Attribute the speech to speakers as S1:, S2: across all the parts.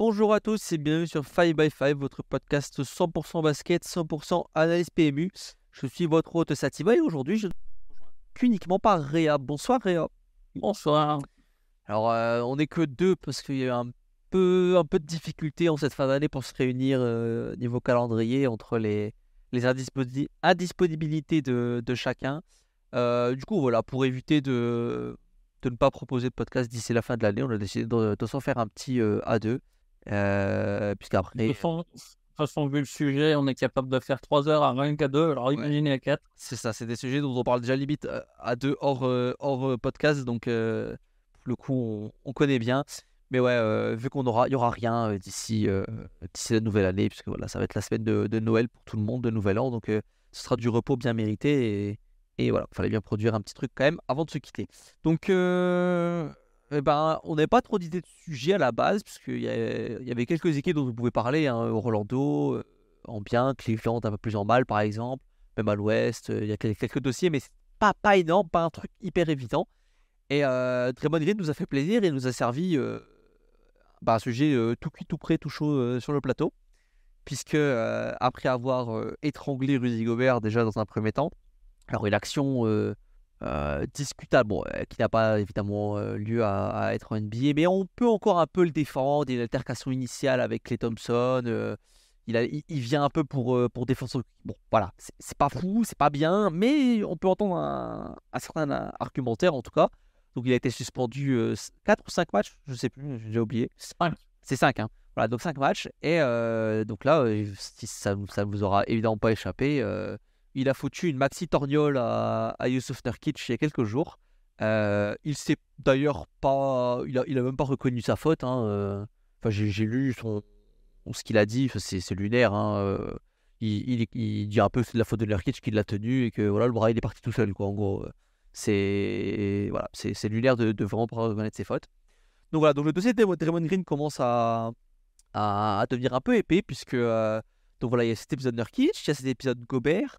S1: Bonjour à tous et bienvenue sur 5x5, votre podcast 100% basket, 100% analyse PMU. Je suis votre hôte Sativa et aujourd'hui je ne uniquement par Réa. Bonsoir Réa. Bonsoir. Alors euh, on n'est que deux parce qu'il y a eu un peu, un peu de difficulté en cette fin d'année pour se réunir euh, niveau calendrier entre les, les indisponibilités de, de, chacun. Euh, du coup voilà, pour éviter de, de ne pas proposer de podcast d'ici la fin de l'année, on a décidé de s'en faire un petit à deux. Euh, de Puisqu'après. De façon, vu le sujet, on est capable de faire 3 heures à rien qu'à 2, alors imaginez à 4. C'est ça, c'est des sujets dont on parle déjà limite euh, à 2 hors, euh, hors podcast, donc le coup, on, connaît bien. Mais ouais, vu qu'on aura, il n'y aura rien d'ici la nouvelle année, puisque voilà, ça va être la semaine de, Noël pour tout le monde, de Nouvel An, donc ce sera du repos bien mérité et, voilà voilà, fallait bien produire un petit truc quand même avant de se quitter. Donc, euh, eh ben, on n'avait pas trop d'idées de sujet à la base, puisqu'il y, y, avait quelques équipes dont vous pouvez parler, hein, Rolando, en euh, bien, Cleveland un peu plus en mal par exemple, même à l'ouest, euh, il y a quelques dossiers, mais c'est pas, pas énorme, pas un truc hyper évident. Et euh, Draymond nous a fait plaisir et nous a servi euh, bah, un sujet tout cuit, tout prêt, tout chaud sur le plateau, puisque après avoir étranglé Rudy Gobert déjà dans un premier temps, alors une action euh, discutable, bon, euh, qui n'a pas évidemment euh, lieu à, être en NBA, mais on peut encore un peu le défendre. Il y a l'altercation initiale avec Clay Thompson. il, il, vient un peu pour, pour défendre Bon, voilà, c'est pas fou, c'est pas bien, mais on peut entendre un, certain argumentaire en tout cas. Donc il a été suspendu 4 ou 5 matchs, je sais plus, j'ai oublié. C'est 5, hein. Voilà, donc 5 matchs. Et donc là, ça ne vous aura évidemment pas échappé. Il a foutu une maxi torgnole à, à Yusuf Nurkic il y a quelques jours. Euh, il s'est d'ailleurs pas, il a, même pas reconnu sa faute. Hein, euh. enfin, j'ai, lu ce qu'il a dit, c'est, lunaire. Hein, euh. il, dit un peu c'est de la faute de Nurkic qui l'a tenu et que voilà le bras il est parti tout seul quoi. En gros, c'est voilà, c'est, lunaire de, vraiment pas reconnaître ses fautes. Donc voilà, donc le dossier de Draymond Green commence à, devenir un peu épais puisque donc voilà il y a cet épisode Nurkic, il y a cet épisode Gobert.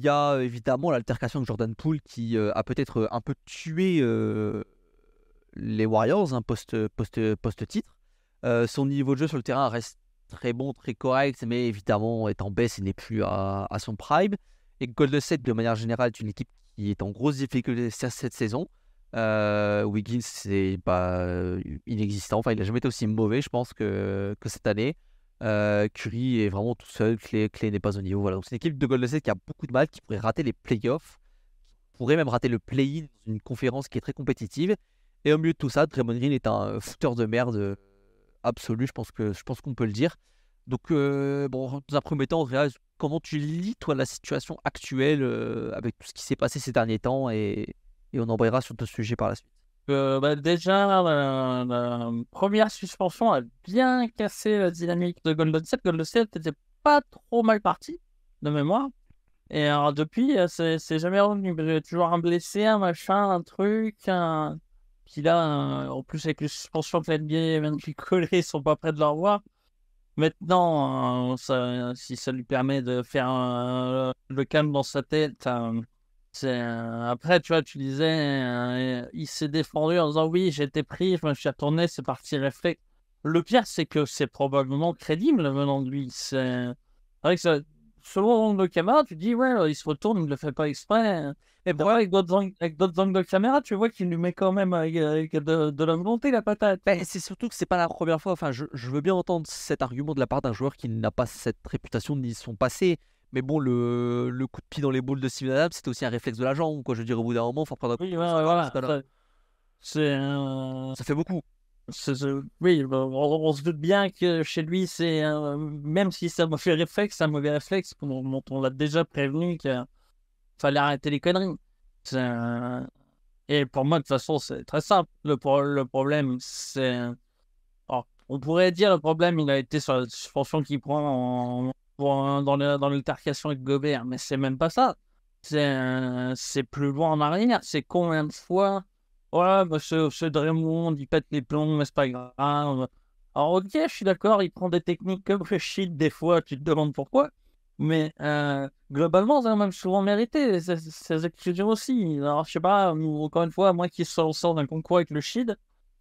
S1: Il y a euh, évidemment l'altercation de Jordan Poole qui euh, a peut-être euh, un peu tué les Warriors post-titre. Hein, post, post son niveau de jeu sur le terrain reste très bon, très correct, mais évidemment est en baisse et n'est plus à, son prime. Et Golden State, de manière générale, est une équipe qui est en grosse difficulté cette saison. Wiggins, c'est bah, inexistant. Enfin, il n'a jamais été aussi mauvais, je pense, que, que cette année. Euh, Curry est vraiment tout seul, Clay, Clay n'est pas au niveau. Voilà. Donc c'est une équipe de Golden State qui a beaucoup de mal, qui pourrait rater les playoffs, qui pourrait même rater le play-in dans une conférence qui est très compétitive. Et au milieu de tout ça, Draymond Green est un fouteur de merde euh, absolu, je pense, que, je pense qu'on peut le dire. Donc, euh, bon, dans un premier temps, comment tu lis, toi, la situation actuelle avec tout ce qui s'est passé ces derniers temps et, et on embrayera sur ce
S2: sujet par la suite bah, déjà, la, première suspension a bien cassé la dynamique de Golden State. Golden State n'était pas trop mal parti, de mémoire. Et alors, depuis, euh, c'est jamais revenu. Il y a toujours un blessé, un machin, un truc. Puis là, euh, en plus, avec les suspensions de l'NBA, même qui collés, ils sont pas près de leur voir. Maintenant, euh, si ça lui permet de faire le calme dans sa tête, après, tu vois, tu disais, euh, il s'est défendu en disant oui, été pris, je me suis retourné, c'est parti réflexe. Le pire, c'est que c'est probablement crédible venant de lui. C'est l'angle de selon caméra, tu dis ouais, il se retourne, il ne le fait pas exprès. Hein. Et pour avec d'autres angles de caméra, tu vois qu'il lui met quand même euh, euh, de, la volonté la patate. Ben, c'est surtout que c'est pas la première fois. Enfin, je, je, veux
S1: bien entendre cet argument de la part d'un joueur qui n'a pas cette réputation ni son passé. Mais bon, le, coup de pied dans les boules de Steven Adams, c'était aussi un réflexe de l'agent. Quoi. Je veux dire, au bout d'un moment, il faut prendre un coup. Oui, ouais, ouais, voilà. Ça,
S2: c'est, ça fait beaucoup. Oui, on, se doute bien que chez lui, c'est même si ça m'a fait réflexe, c'est un mauvais réflexe. On, on, l'a déjà prévenu qu'il fallait arrêter les conneries. Et pour moi, de toute façon, c'est très simple. Le, problème, c'est. on pourrait dire le problème, il a été sur la suspension qu'il prend en, dans l'ultarcation avec Gobert, mais c'est même pas ça. C'est plus loin en arrière. C'est combien de fois Ouais, bah, ce, Draymond, il pète les plombs, mais c'est pas grave. Alors, ok, je suis d'accord, il prend des techniques comme le shit des fois, tu te demandes pourquoi. Mais euh, globalement, c'est même souvent mérité ces exclusions aussi. Alors, je sais pas, encore une fois, moi qui sors, sort d'un concours avec le shit,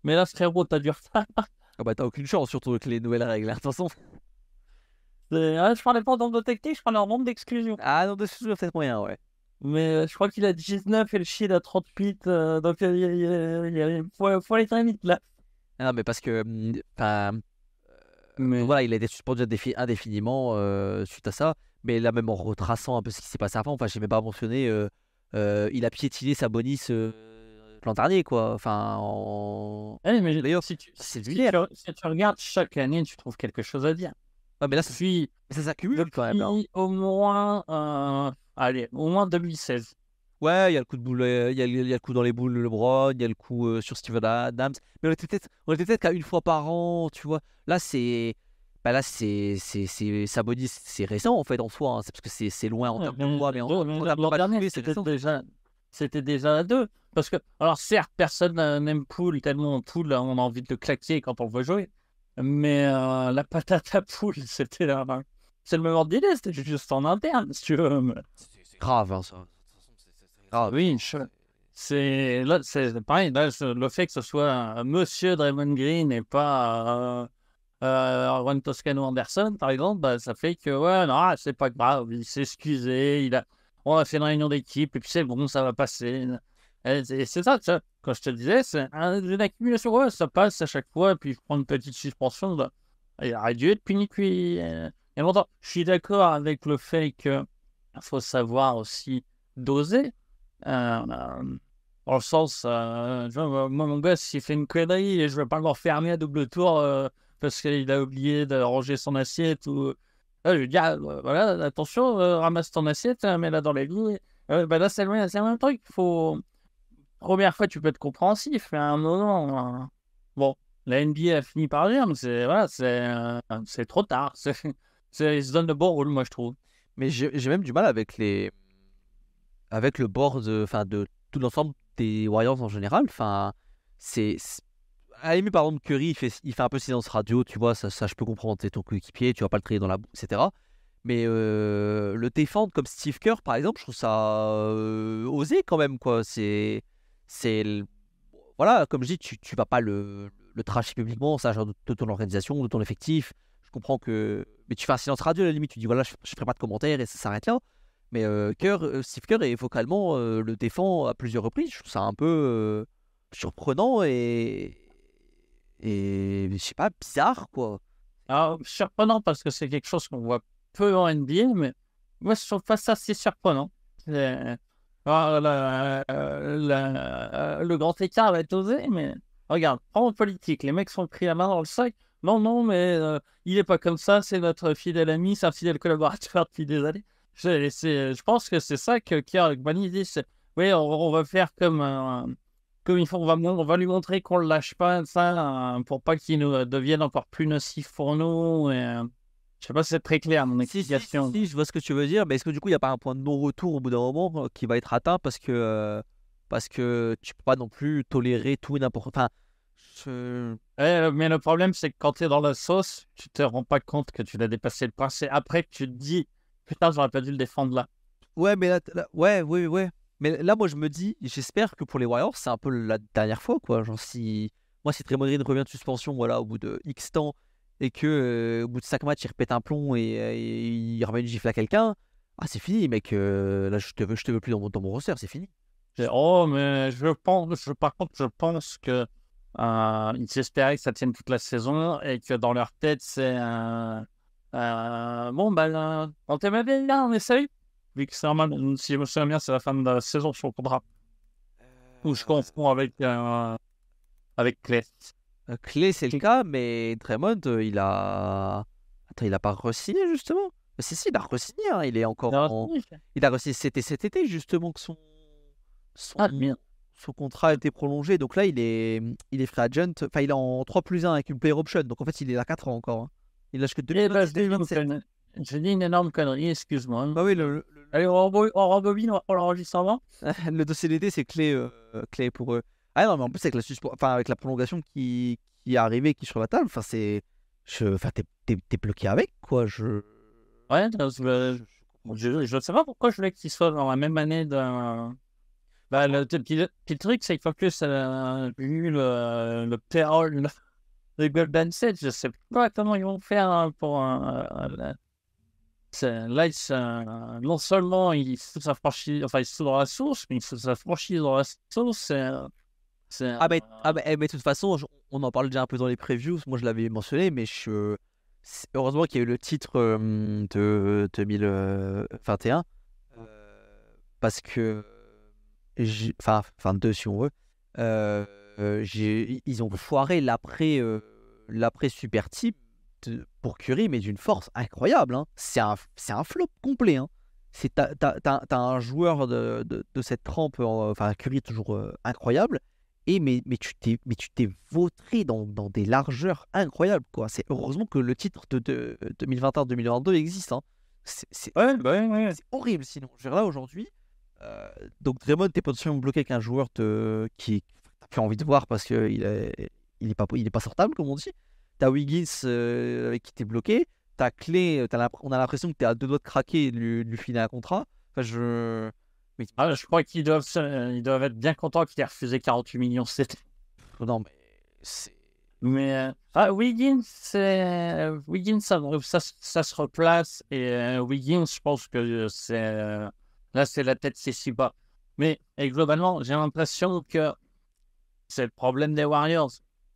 S2: mais là, ce frérot, t'as du refaire. Ah bah, t'as aucune chance, surtout avec les nouvelles règles, attention. Hein, ah, je parlais pas nombre de techniques, je parlais en nombre d'exclusions. Ah, non, exclusions, c'est moyen, ouais. Mais euh, je crois qu'il a 19 et le Shield a 30 euh, donc il, faut, aller très vite là. Non, ah, mais parce que. Hum, euh,
S1: mais... Voilà, il a été suspendu indéfiniment euh, suite à ça. Mais là, même en retraçant un peu ce qui s'est passé avant, enfin, j'ai même pas mentionné, il a piétiné sa bonus l'an
S2: dernier, quoi. Enfin, eh, D'ailleurs, si tu regardes chaque année, tu trouves quelque chose à dire mais là, ça s'accumule quand même. Hein. Au moins, euh, allez, au moins 2016. Ouais, il y a le coup de boule, euh, il y, a, le coup dans les boules de LeBron,
S1: il y a le coup euh, sur Steven Adams. Mais on était peut-être, peut-être qu'à une fois par an, tu vois. Là, c'est, bah là, c'est, c'est, c'est, c'est récent en fait en soi. Hein. C'est parce que c'est, c'est loin en termes
S2: de mais en, c'était déjà, c'était déjà à deux. Parce que, alors certes, personne n'aime Pool tellement là on a envie de le claquer quand on le voit jouer. Mais euh, la patate à poule, c'était là. C'est le même ordre d'idée, c'était juste en interne, si tu veux. C'est grave, hein, Grave. Oui, c'est pareil. le fait que ce soit euh, Monsieur Draymond Green et pas euh, euh Toscano Anderson, par exemple, ben, ça fait que ouais, non, c'est pas grave. Il s'est excusé. Il a, on a fait une réunion d'équipe et puis c'est bon, ça va passer. Euh, c'est ça, vois, quand je te disais, c'est une accumulation. Ouais, ça passe à chaque fois, puis je prends une petite suspension. Là. Il a dû être puni et pourtant, Je suis d'accord avec le fait qu'il faut savoir aussi doser. Euh, euh, en le sens, vois, moi, mon gars, s'il fait une connerie, et je ne vais pas l'enfermer à double tour parce qu'il a oublié de ranger son assiette. Ou... je lui dis, voilà, attention, ramasse ton assiette, hein, mets-la dans l'égout. ben là, c'est le, même truc. faut première fois, tu peux être compréhensif, mais un moment, euh, bon, la NBA a fini par dire, mais c'est voilà, c'est euh, trop tard. c'est ils se donnent le bon rôle, moi, je trouve. Mais j'ai même du mal
S1: avec les. Avec le bord enfin, de, tout l'ensemble des Warriors en général. Enfin, c'est. À par exemple, Curry, il fait, il fait un peu silence radio, tu vois, ça, ça je peux comprendre, t'es ton coéquipier, tu vas pas le créer dans la boue, etc. Mais euh, le défendre comme Steve Kerr, par exemple, je trouve ça osé quand même, quoi. C'est c'est. Voilà, comme je dis, tu ne vas pas le, tracher publiquement, ça, genre de, ton organisation, de ton effectif. Je comprends que. Mais tu fais un silence radio à la limite, tu dis voilà, je ferai pas de commentaires et ça s'arrête là. Mais euh, euh, Steve Kerr et vocalement euh, le défend à plusieurs reprises. Je trouve ça un peu
S2: surprenant et. Et je sais pas, bizarre quoi. surprenant parce que c'est quelque chose qu'on voit peu en NBA, mais moi je trouve pas ça si surprenant. Ah, euh, euh, le grand écart va être osé, mais regarde, en politique, les mecs sont pris la main dans le sac. Non, non, mais euh, il est pas comme ça, c'est notre fidèle ami, c'est un fidèle collaborateur depuis des années. Je, je pense que c'est ça que Kier Bani dit. Oui, on, va faire comme, comme il faut, on va, on va lui montrer qu'on le lâche pas, ça, hein, pour pas qu'il nous devienne encore plus nocif pour nous. Et, je sais pas si c'est très clair mon explication. Si, je vois ce que tu veux dire, mais est-ce que du coup, il n'y a pas
S1: un point de non-retour au bout d'un moment euh, qui va être atteint parce que, euh, parce que tu peux pas non plus
S2: tolérer tout et n'importe quoi. mais le problème, c'est que quand tu es dans la sauce, tu te rends pas compte que tu l'as dépassé le point. C'est après que tu te dis, putain, j'aurais pas dû le défendre là. Ouais, mais là, ouais, ouais. Mais là, moi, je me dis, j'espère que pour les Warriors, c'est un peu la
S1: dernière fois, quoi. Genre, si. Moi, si Draymond revient de suspension, voilà, au bout de X temps, et que au bout de 5 matchs, il répète un plomb et, il ramène une gifle à quelqu'un, ah, c'est fini, mec. là, je te veux, je te veux plus dans mon, dans roster, c'est fini.
S2: Oh, mais je pense, je, par contre, je pense que ils euh, espéraient que ça tienne toute la saison et que dans leur tête, c'est un. bon, ben bah, on t'aime bien, on essaye. Vu que c'est normal, si je me souviens bien, c'est la fin de la saison sur le contrat. Ou je euh, confonds avec, euh, avec euh, clé, c'est le cas, mais Draymond, euh, il
S1: a. Attends, il a pas re signé justement euh, Si, si, il a re signé hein, Il est encore. Il a, en... C'était cet été, justement, que son. son... bien. Ah, son contrat a été prolongé. Donc là, il est, il est free agent. Enfin, il est en 3 plus 1 avec une player option. Donc en fait, il est là 4 ans encore.
S2: Hein. Il lâche que 2 eh ben, J'ai dit une énorme connerie, excuse-moi. Hein. Bah oui, le, Allez, on, rembobine, on avant. le dossier d'été, c'est clé, clé pour eux.
S1: Ah non, mais en plus, avec la, avec la prolongation qui... qui est arrivée, qui est sur la table, enfin, c'est. Je... Enfin, t'es bloqué avec, quoi. Je...
S2: Ouais, je, ne sais pas pourquoi je voulais qu'il soit dans la même année d'un. Bah, le, petit truc, c'est qu'il faut plus euh, le, le de Golden State. Je sais pas comment ils vont faire hein, pour. là, non seulement ils se franchir enfin, ils dans la source, mais ils se s'affranchissent dans la source. Ah, bah, ah bah, eh, mais, de toute façon, on en parle déjà un peu dans les previews. Moi, je l'avais mentionné, mais je...
S1: heureusement qu'il y a eu le titre euh, de 2021. Euh, euh, parce que. Enfin, enfin, deux si on veut. ils ont foiré l'après l'après super type pour Curry, mais d'une force incroyable. Hein. C'est un, un, flop complet. Hein. T'as un joueur de, de, de cette trempe, enfin Curry toujours incroyable, et mais, mais tu t'es mais tu t'es vautré dans, dans, des largeurs incroyables quoi. C'est heureusement que le titre de, de 2021-2022 existe. Hein. Bah c'est horrible sinon. Je là aujourd'hui, euh, donc Draymond t'es potentiellement bloqué avec un joueur te, qui t'as plus envie de voir parce que il est il est pas il est pas sortable comme on dit. T'as Wiggins euh, qui t'es bloqué. T'as Clé, euh, on a l'impression que t'es à deux doigts de craquer et lui, filer un contrat.
S2: Enfin je je crois qu'ils doivent, ils doivent être bien contents qu'il ait refusé 48 millions c'était oh Non, mais Mais euh, ah, Wiggins, c'est Wiggins ça, se replace et euh, Wiggins, je pense que c'est euh, là c'est la tête c'est si Mais et globalement, j'ai l'impression que c'est le problème des Warriors.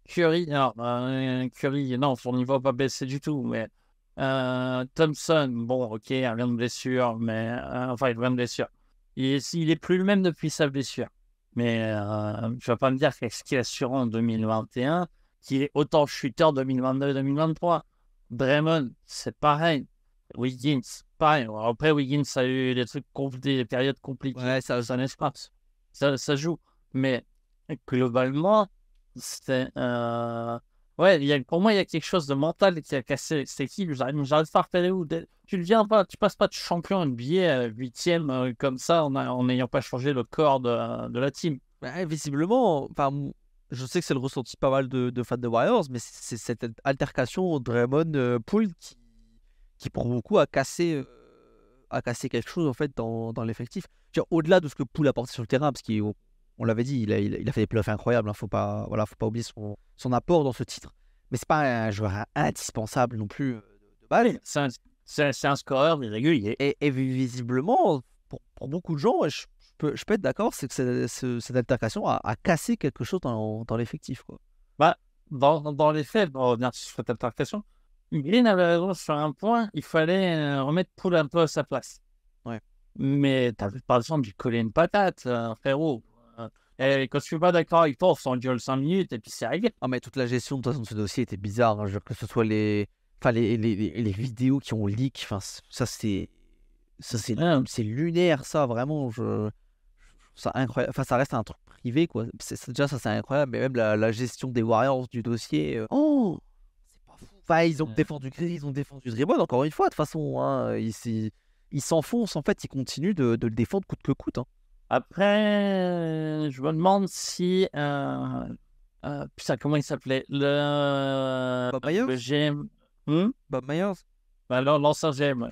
S2: Curry, alors, Curry, non, son niveau n'a pas baissé du tout. Mais Thompson, bon, ok, il vient de blessure, mais enfin, il vient de blessure. Il n'est plus le même depuis sa blessure. Mais euh, je ne vas pas me dire qu'est-ce qu'il assurant en 2021 qu'il est autant chuteur 2022-2023. Draymond, c'est pareil. Wiggins, pareil. Après, Wiggins a eu des périodes compliquées. ça, ça Ça, ça joue. Mais globalement, c'est. Euh, Ouais, pour moi, il y a quelque chose de mental qui a cassé cette équipe. J'arrive pas à repérer où. Tu ne viens pas, tu passes pas de champion NBA 8 e comme ça en n'ayant pas changé le corps de, la team. visiblement,
S1: je sais que c'est le ressenti pas mal de, fans de Warriors, mais c'est cette altercation Draymond euh, Pool qui, qui, pour beaucoup, a cassé, euh, a cassé quelque chose en fait dans, l'effectif. Au-delà de ce que Pool a porté sur le terrain, parce au on l'avait dit, il a, fait des playoffs incroyables. Il hein, faut pas, voilà, faut pas oublier son, apport dans ce titre. Mais c'est pas un joueur indispensable non plus euh, de balle. C'est un,
S2: un, scoreur régulier. Et, et visiblement,
S1: pour, beaucoup de gens, je peux, être d'accord, c'est que cette altercation a, cassé quelque
S2: chose dans, l'effectif. Bah, dans, dans, les faits, sur cette altercation, Green avait raison sur un point, il fallait euh, remettre Poul un peu à sa place. Mais par exemple du collait une patate, euh, frérot. Et quand je suis pas d'accord avec toi, on dure 5 minutes et puis c'est arrivé. Ah, mais toute la gestion de, toute façon, de ce dossier était bizarre. Hein. que ce soit les,
S1: enfin, les, les, les, vidéos qui ont leak, enfin, ça c'est. Ça, c'est, hein. c'est lunaire, ça, vraiment. Je... Ça, incroyable. Enfin, ça reste un truc privé, quoi. C'est, déjà, ça, c'est incroyable. Mais même la, gestion des Warriors du dossier. Euh, oh C'est pas fou. Enfin, ils ont défendu ils ont défendu encore une fois, de toute façon. Hein. Ils, s'enfoncent, en fait, ils continuent
S2: de, le défendre coûte que coûte. Hein. Après, euh, je me demande si. Euh, euh, putain, comment il s'appelait Le. Euh, Bob Myers hmm? Bob Myers bah, L'ancien GM.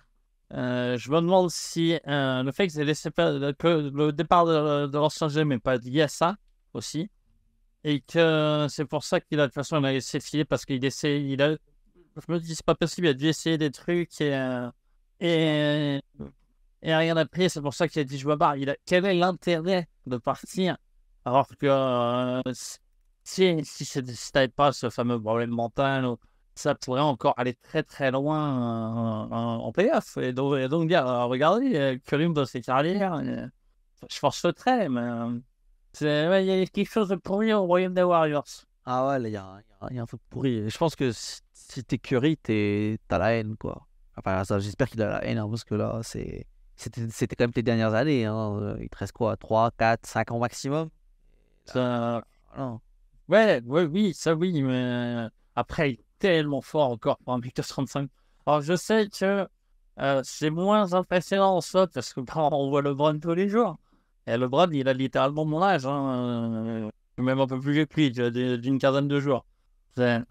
S2: Euh, je me demande si le fait que j'ai laissé que le départ de, l'ancien GM n'est pas lié à ça aussi. Et que c'est pour ça qu'il a de toute façon il a laissé filer parce qu'il essaie. Il a... Je me dis, c'est pas possible, il a dû essayer des trucs et. et et rien pris, C'est pour ça qu'il a dit je me barre. Il a... Quel est l'intérêt de partir alors que euh, si, si, pas ce fameux problème mental, ça pourrait encore aller très très loin euh, en, en Et donc, donc dire, regardez, euh, dans ses carrières, je force le trait, mais il y a quelque chose de pourri au royaume des Warriors. Ah ouais, il y, y a, un truc pourri. Je pense que si t'es Curry,
S1: t'as la haine, quoi. Enfin, j'espère qu'il a la haine, hein, parce que là, c'est. C'était quand même tes dernières années. Hein, euh, il te reste quoi 3, 4, 5 ans maximum ça...
S2: Non. Ah, ouais, ouais, oui, ça oui, mais euh, après, il est tellement fort encore pour un Victor 35. Alors, je sais que euh, c'est moins impressionnant en soi parce que on voit LeBron tous les jours. Et LeBron, il a littéralement mon âge, hein, même un peu plus vieux que lui, d'une quinzaine de jours. et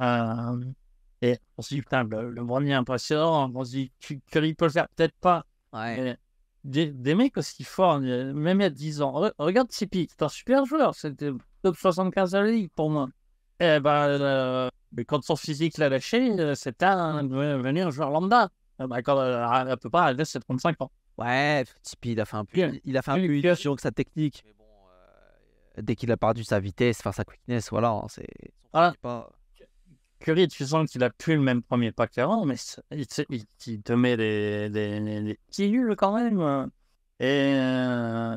S2: on se dit, putain, le, LeBron est impressionnant. On se dit, que peut le faire, peut-être pas. Ouais des, mecs aussi forts, euh, même il y a 10 ans. regarde Tipeee, c'est un super joueur, c'était top 75 de la ligue pour moi. Et eh ben, euh, mais quand son physique l'a lâché, euh, c'était un, venir un joueur lambda. Ah bah, à peu près à peut pas, 35 ans. Ouais, Tipeee,
S1: il a fait un peu, il a que sa technique. Mais bon, dès qu'il a perdu sa vitesse, enfin sa
S2: quickness, voilà, hein, c'est. Voilà. Curry, tu sens qu'il a plus le même premier pas qu'avant, mais il, te met des, des, des, petits quand même. Hein. Et euh,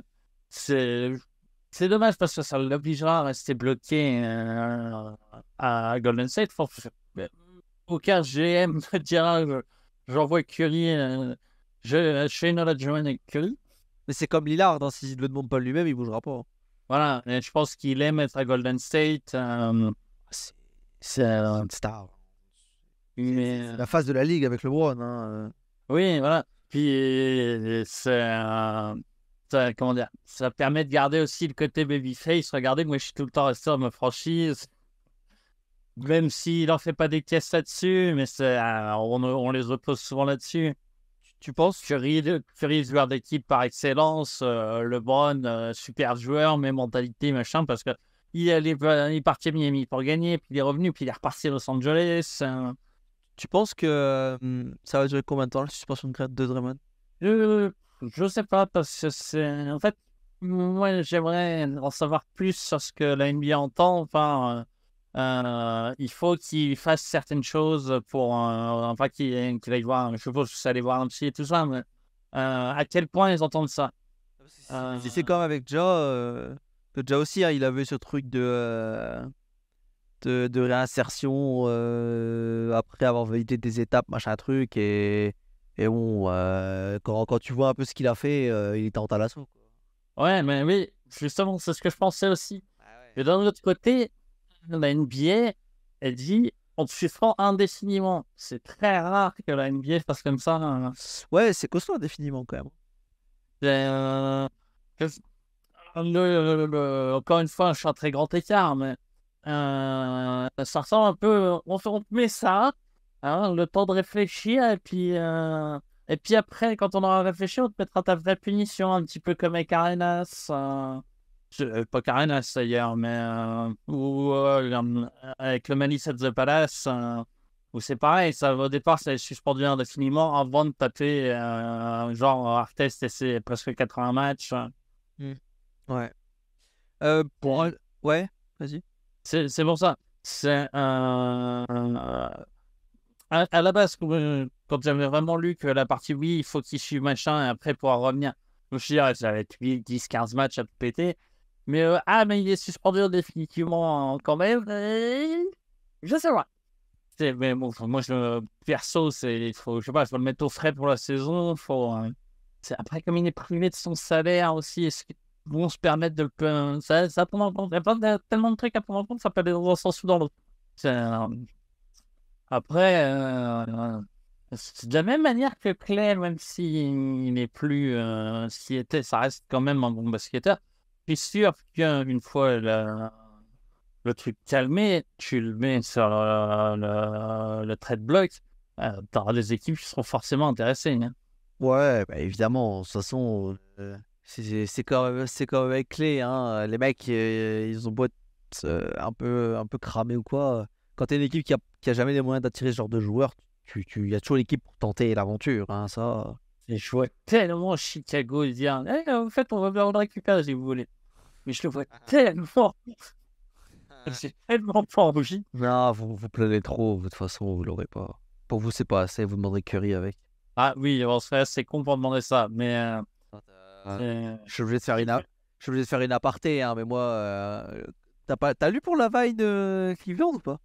S2: c'est, dommage parce que ça l'obligera à rester bloqué euh, à Golden State. Faut, aucun GM ne dira j'envoie Curry, euh, je, suis fais une adjointe avec Curry. Mais c'est comme Lillard, hein, s'il ne de demande pas lui-même, il bougera pas. Hein. Voilà, je pense qu'il aime être à Golden State. C'est un star. Euh, la phase de la ligue avec le hein, euh. Oui, voilà. Puis euh, c'est ça, comment dire, ça permet de garder aussi le côté babyface. Regardez, moi je suis tout le temps resté dans ma franchise. Même s'il n'en fait pas des pièces là-dessus, mais c'est, on, les oppose souvent là-dessus. Tu, penses que Reed, Curry, joueur d'équipe par excellence, le LeBron, super joueur, mais mentalité, machin, parce que euh, il est, parti à Miami pour gagner, puis il est revenu, puis il est reparti à Los Angeles. Euh. Tu penses que euh, ça va durer combien de temps la suspension de crête de Draymond je, je sais pas, parce que c'est. En fait, moi j'aimerais en savoir plus sur ce que la NBA entend. Enfin, il faut qu'il fasse certaines choses pour. enfin, qu'il aille voir. Je suppose que ça voir un psy et tout ça, mais à quel point ils entendent ça Si c'est comme avec Joe Déjà aussi, hein, il avait ce truc de,
S1: euh, de, réinsertion euh, après avoir validé des étapes, machin truc. Et, et bon, euh, quand, tu vois un peu ce qu'il a fait, il
S2: est en talasso. Ouais, mais oui, justement, c'est ce que je pensais aussi. et bah Mais d'un autre côté, la NBA, elle dit on te suspend indéfiniment. C'est très rare que la NBA fasse comme ça. Hein. Ouais, c'est costaud indéfiniment quand même. Ben, encore une fois, je suis un très grand écart, mais euh, ça ressemble un peu. On, on met ça, hein, le temps de réfléchir, et puis, euh, et puis après, quand on aura réfléchi, on te mettra ta vraie punition, un petit peu comme avec Arenas. Euh, pas Arenas d'ailleurs, mais. ou avec le Malice at the Palace, ou c'est pareil, ça, au départ, c'est suspendu indéfiniment avant de taper, genre, Artest, et c'est presque 80 matchs. Hein. Hmm. Ouais. Euh, ouais, vas-y. C'est c'est pour ça. C'est un. À, la base, comme quand euh, j'avais vraiment lu que la partie oui, il faut qu'il suive machin et après pouvoir revenir, je me suis dit, ah, ça va être 8, 10, 15 matchs à péter. Mais euh, ah, mais il est suspendu définitivement quand même. Je sais pas. C'est- Mais moi, perso, c'est, il faut, je sais pas, je vais le mettre au frais pour la saison. Faut, c'est, après, comme il est privé de son salaire aussi, est-ce que vont se permettre de. ça, ça Il y a tellement de trucs à prendre en compte, ça peut aller dans un sens ou dans l'autre. Euh, après, euh, c'est de la même manière que Claire, même s'il n'est plus euh, s'il était, ça reste quand même un bon basketteur. Je suis sûr qu'une fois le, le, truc calmé, tu le mets sur le, trade block, t'auras des équipes qui seront forcément intéressées. Hein. Ouais, bah, évidemment, de toute façon.
S1: C'est quand, même, quand même clé. Hein. Euh, les mecs, euh, ils ont beau être euh, un peu, un peu cramés ou quoi. Quand t'es une équipe qui a, qui a jamais les moyens d'attirer ce genre de joueurs, il
S2: tu, y a toujours l'équipe pour tenter l'aventure. Hein, ça. Et je vois tellement Chicago dire eh, en fait, on va bien le récupérer si vous voulez. Mais je le vois ah. tellement. C'est tellement fort, envie.
S1: Non, vous vous plaignez trop. De toute façon, vous l'aurez pas. Pour vous, c'est pas assez. Vous demanderez Curry avec.
S2: Ah oui, c'est serait assez con pour demander ça. Mais.
S1: Euh, je suis obligé de faire une, je suis obligé faire une aparté, hein, mais moi, euh, t'as pas, t'as lu
S2: pour la vaille de euh, Cleveland ou pas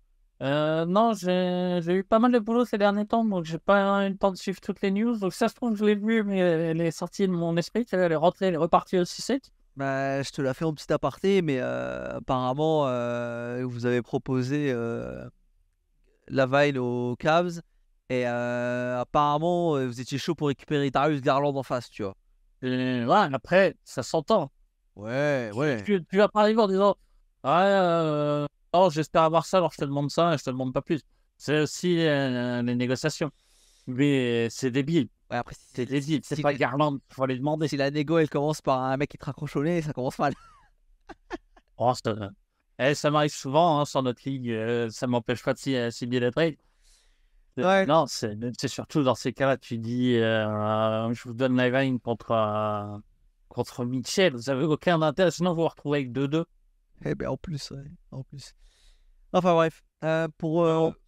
S2: Non, j'ai eu pas mal de boulot ces derniers temps, donc j'ai pas eu le temps de suivre toutes les news. Donc ça se trouve, je l'ai vu, mais elle est sortie de mon esprit, elle est rentrée, elle est repartie aussi sec. Bah, je te la fais en petit aparté, mais apparemment,
S1: vous avez proposé la vaille aux Cavs, et apparemment, vous étiez chaud pour récupérer Darius Garland en face, tu vois. Et
S2: après, ça s'entend. Ouais, ouais. Tu, vas pas arriver en disant ah, oh, j'espère avoir ça, alors je te demande ça, je te demande pas plus. C'est aussi euh, les négociations. Mais c'est débile. après, c'est débile. C'est pas Garland, faut aller demander. Si la négo,
S1: elle commence par un mec qui te raccroche au nez, ça commence mal.
S2: oh, ça eh, m'arrive souvent hein, sur notre ligue, euh, ça m'empêche pas de signer des trades. Euh, non, c'est surtout dans ces cas-là, tu dis euh, je vous donne la contre, euh, contre Mitchell, vous n'avez aucun intérêt, sinon vous vous retrouvez avec 2-2. Eh bien, en plus, en plus. Enfin bref, pour,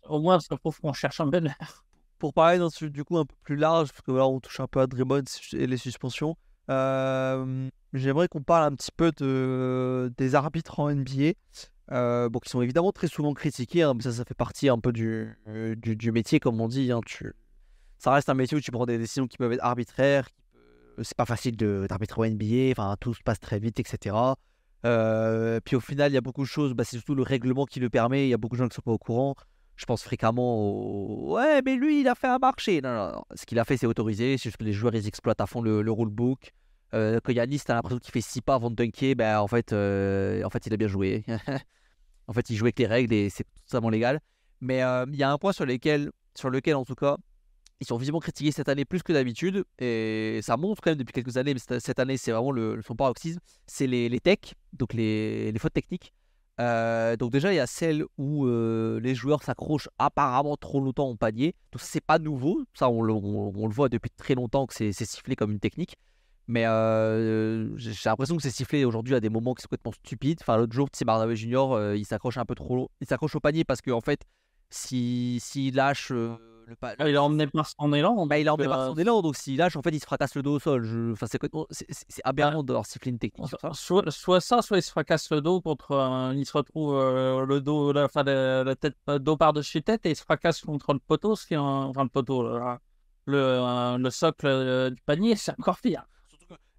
S2: au moins, ça prouve qu'on cherche un bonheur.
S1: Pour parler du coup un peu plus large, parce que là, on touche un peu à Draymond et les suspensions, j'aimerais qu'on parle un petit peu des arbitres en NBA. Euh, bon, qui sont évidemment très souvent critiqués, hein, mais ça, ça fait partie un peu du, euh, métier, comme on dit. Hein. Ça reste un métier où tu prends des décisions qui peuvent être arbitraires, c'est pas facile d'arbitrer au NBA, tout se passe très vite, etc. Euh, puis au final, il y a beaucoup de choses, bah, c'est surtout le règlement qui le permet, il y a beaucoup de gens qui ne sont pas au courant. Je pense fréquemment au... Ouais, mais lui, il a fait un marché. Ce qu'il a fait, c'est autorisé, c'est que les joueurs, ils exploitent à fond le, le rulebook. Euh, que Yanis, t'as l'impression qu'il fait 6 pas avant de dunker, ben, en, fait, euh, en fait, il a bien joué. en fait, il jouait avec les règles et c'est tout simplement légal. Mais euh, il y a un point sur, lesquels, sur lequel, en tout cas, ils sont visiblement critiqués cette année plus que d'habitude. Et ça montre quand même depuis quelques années, mais cette, année, c'est vraiment le, son paroxysme. C'est les, les techs, donc les, les fautes techniques. Euh, donc déjà, il y a celle où les joueurs s'accrochent apparemment trop longtemps au panier. Donc c'est pas nouveau, ça on le, on, on le, voit depuis très longtemps que c'est sifflé comme une technique. Mais euh, j'ai l'impression que c'est sifflé aujourd'hui à des moments qui sont complètement stupides. Enfin, l'autre jour, Tim Hardaway Junior, euh, il s'accroche un peu trop. Il s'accroche au panier parce qu'en en fait, s'il si, lâche euh, le ah, Il est emmené par son élan. Bah, il est emmené par son élan, donc s'il lâche, en fait, il se fracasse le dos au sol. Enfin, c'est, c'est,
S2: aberrant de leur siffler une technique. Soit, ça, soit il se fracasse le dos contre. il se retrouve le dos, la, enfin, la, tête, dos par-dessus tête et il se fracasse contre le poteau, ce qui est enfin, le poteau, le, le, le socle du panier, c'est encore pire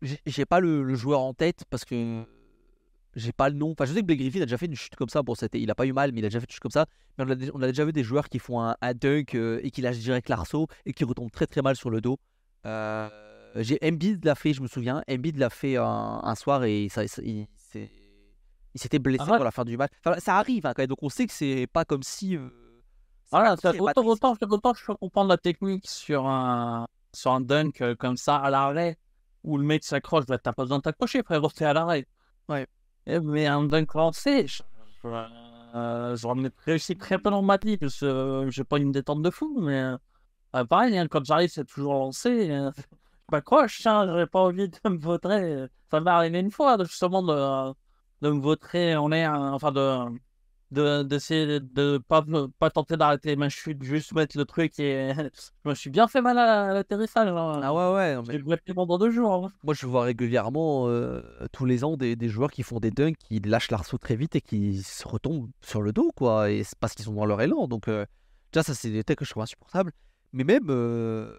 S2: j'ai
S1: pas le, joueur en tête parce que j'ai pas le nom. Enfin, je sais que Blake Griffin a déjà fait une chute comme ça. Bon, c'était, il a pas eu mal, mais il a déjà fait une chute comme ça. Mais on a, déjà vu des joueurs qui font un, dunk euh, et qui lâchent direct l'arceau et qui retombent très très mal sur le dos. Euh, j'ai Embiid l'a fait, je me souviens. Embiid l'a fait un, soir et ça, il, s'était blessé pour la fin du match. ça
S2: arrive hein, quand même. Donc on sait que c'est pas comme si. Euh, voilà, ça, autant, autant, autant, je comprends la technique sur un, sur un dunk euh, comme ça à l'arrêt où le mec s'accroche, bah, t'as pas besoin de t'accrocher, frérot, t'es à l'arrêt. Ouais. Eh, mais en d'un lancé, je, euh, je réussi très peu dans ma vie, parce que euh, n'ai pas une détente de fou, mais euh, ah, pareil, quand hein, j'arrive, c'est toujours lancé. Euh, bah, je m'accroche, je n'ai pas envie de me voter. Ça m'est arrivé une fois, justement, de, de me voter en l'air, hein, enfin, de d'essayer de, ne de, pas, pas tenter d'arrêter ma chute, juste mettre le truc et je me suis bien fait mal à, l'atterrissage. la hein. Ah ouais, ouais. mais... J'ai pendant deux jours. Hein. Moi, je vois
S1: régulièrement euh, tous les ans des, joueurs qui font des dunks, qui lâchent l'arceau très vite et qui se retombent sur le dos, quoi. Et c'est parce qu'ils sont dans leur élan. Donc, euh, déjà, ça, c'est des techs que je trouve insupportables. Mais même. Euh,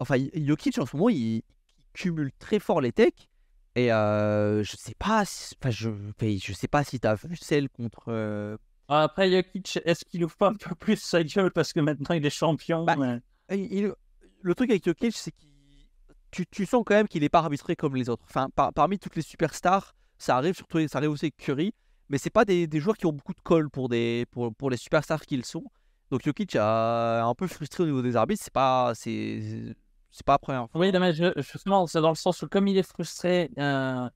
S1: enfin, Jokic, en ce moment, il cumule très fort les techs et je sais pas, si, enfin, je, je sais pas si t'as vu celle
S2: contre. Après, Jokic, est-ce qu'il ouvre pas un peu plus sa gueule parce que maintenant il est champion bah, Le truc avec Jokic, c'est que Tu, tu, sens quand même qu'il n'est pas arbitré comme
S1: les autres. Enfin, parmi toutes les superstars, ça arrive surtout, ça arrive aussi avec Curry, mais c'est pas des, des, joueurs qui ont beaucoup de colle pour, des, pour, pour les superstars qu'ils sont. Donc Jokic a un peu frustré au niveau des arbitres. C'est pas, c'est, c'est pas la première
S2: fois. Oui, mais je, justement, c'est dans le sens où, comme il est frustré, euh,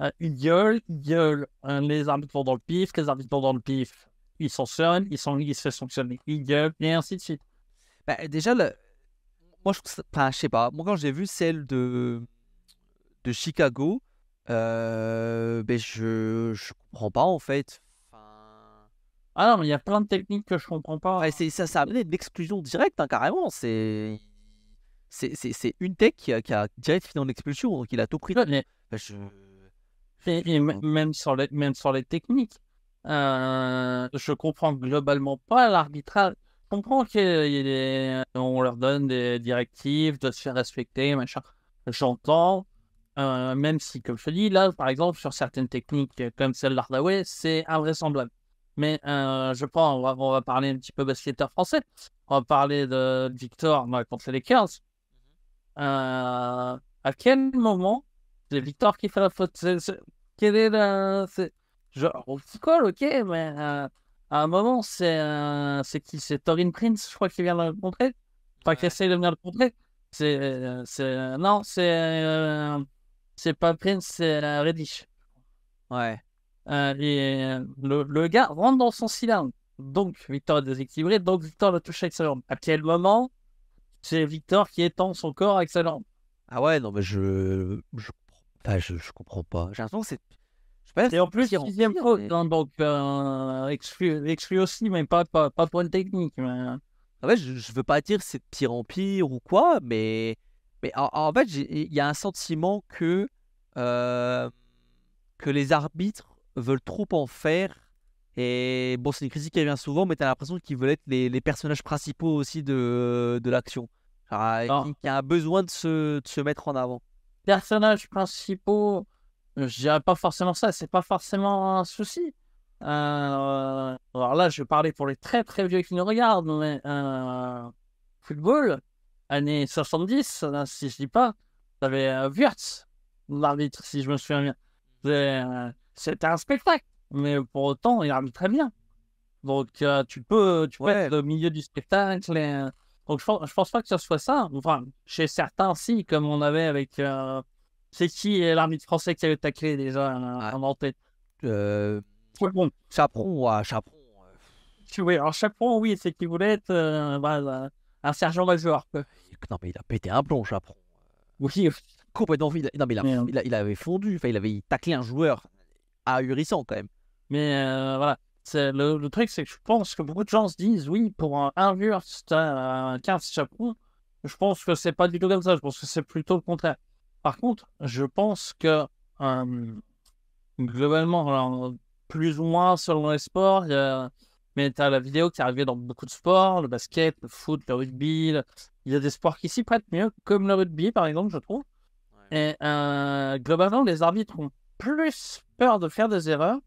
S2: euh, il gueule, il gueule, euh, les arbitres vont dans le pif, les arbitres vont dans le pif, ils sanctionnent, ils, sont, ils se font sanctionner, ils gueulent, et ainsi de suite. Ben,
S1: déjà, le... moi, je, sais pas, moi, quand j'ai vu celle de, de Chicago, ben, je... je comprends pas, en fait.
S2: Ah non, mais il y a plein de techniques que je comprends pas. Hein. c'est, ça, ça a amené de l'exclusion directe, hein, carrément.
S1: C'est c'est une tech qui a, déjà a direct fini en expulsion, donc il a tout pris.
S2: mais... Bah, même, sur les, même sur les techniques, euh, je comprends globalement pas l'arbitrage. Je comprends qu'on leur donne des directives de se faire respecter, machin. J'entends, euh, même si, comme je dis, là, par exemple, sur certaines techniques euh, comme celle d'Hardaway, c'est invraisemblable. Mais euh, je pense, on va, parler un petit peu basketteur français. On va parler de Victor contre les 15 euh, à quel moment c'est Victor qui fait la faute c'est est, est... Genre, on ok, mais euh, à un moment, c'est euh, c'est qui C'est Torin Prince, je crois, qui vient de le contrer. Enfin, qui essaye de venir le montrer C'est. c'est non, c'est. c'est pas Prince, c'est Reddish. Ouais. le, gars rentre dans son cylindre. Donc, Victor est déséquilibré. Donc, Victor le touche avec sa jambe. À quel moment c'est Victor qui étend son corps avec sa lampe.
S1: Ah ouais, non, mais je. Je, enfin, je, comprends pas. J'ai
S2: l'impression que c'est. et en plus, sixième faute, mais... Hein, donc euh, exclu, exclu, aussi, mais pas, pas, pas pour une technique. Mais... En euh. fait, ah je, veux pas dire c'est
S1: pire en pire ou quoi, mais, mais en, fait, il y a un sentiment que, euh, que les arbitres veulent trop en faire et bon, c'est une critique qui vient souvent, mais tu as l'impression qu'ils veulent être les, personnages principaux aussi de,
S2: de l'action. Euh, Il qui, a un besoin de se, de se mettre en avant. Personnages principaux, euh, je dirais pas forcément ça, c'est pas forcément un souci. Euh, alors là, je vais parler pour les très très vieux qui nous regardent, mais football, années 70, si je dis pas, t'avais avais l'arbitre, si je me souviens bien. C'était un spectacle mais pour autant, il arrive très bien. Donc, tu peux, tu peux être au milieu du spectacle. Euh, donc, je, je, pense pas que ce soit ça. Enfin, chez certains, si, comme on avait avec. Euh, c'est qui de français qui avait taclé déjà euh, en tête ouais, bon. Chaperon, ouais, Chaperon. Oui, alors Chaperon, oui, c'est qu'il voulait être bah, un sergent de Non, mais il a pété un plomb, Chaperon. Oui, complètement. Il il, il, avait fondu. Enfin, il avait taclé un joueur ahurissant quand même. Mais euh, voilà, le, truc, c'est que je pense que beaucoup de gens se disent, oui, pour un, un euh, un, 15, chapeau je pense que c'est pas du tout comme ça. Je pense que c'est plutôt le contraire. Par contre, je pense que euh, globalement, alors, plus ou moins selon les sports, mais tu as la vidéo qui est arrivée dans beaucoup de sports, le basket, le foot, le rugby. Il y a des sports qui s'y prêtent mieux, comme le rugby par exemple, je trouve. Et globalement, les arbitres ont plus peur de faire des erreurs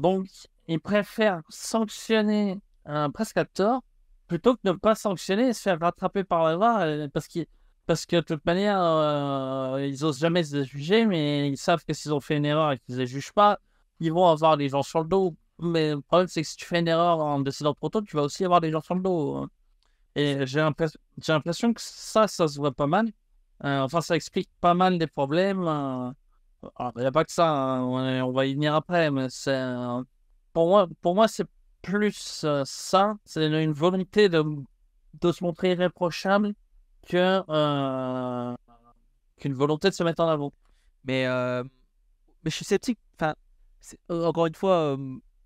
S2: donc, ils préfèrent sanctionner un euh, presque plutôt que de ne pas sanctionner et se faire rattraper par la loi, euh, parce parce que de toute manière, euh, ils n'osent jamais se juger, mais ils savent que s'ils ont fait une erreur et qu'ils ne les jugent pas, ils vont avoir des gens sur le dos. Mais le problème, c'est que si tu fais une erreur en décidant trop tôt, tu vas aussi avoir des gens sur le dos. Hein. Et j'ai l'impression que ça, ça se voit pas mal. enfin, ça explique pas mal des problèmes. Ah, il n'y a pas que ça, hein. on va y venir après, mais c'est euh, pour moi, pour moi c'est plus euh, ça, c'est une volonté de, de se montrer irréprochable euh, qu'une volonté de se mettre en avant. Mais,
S1: mais je suis sceptique, enfin, encore une fois,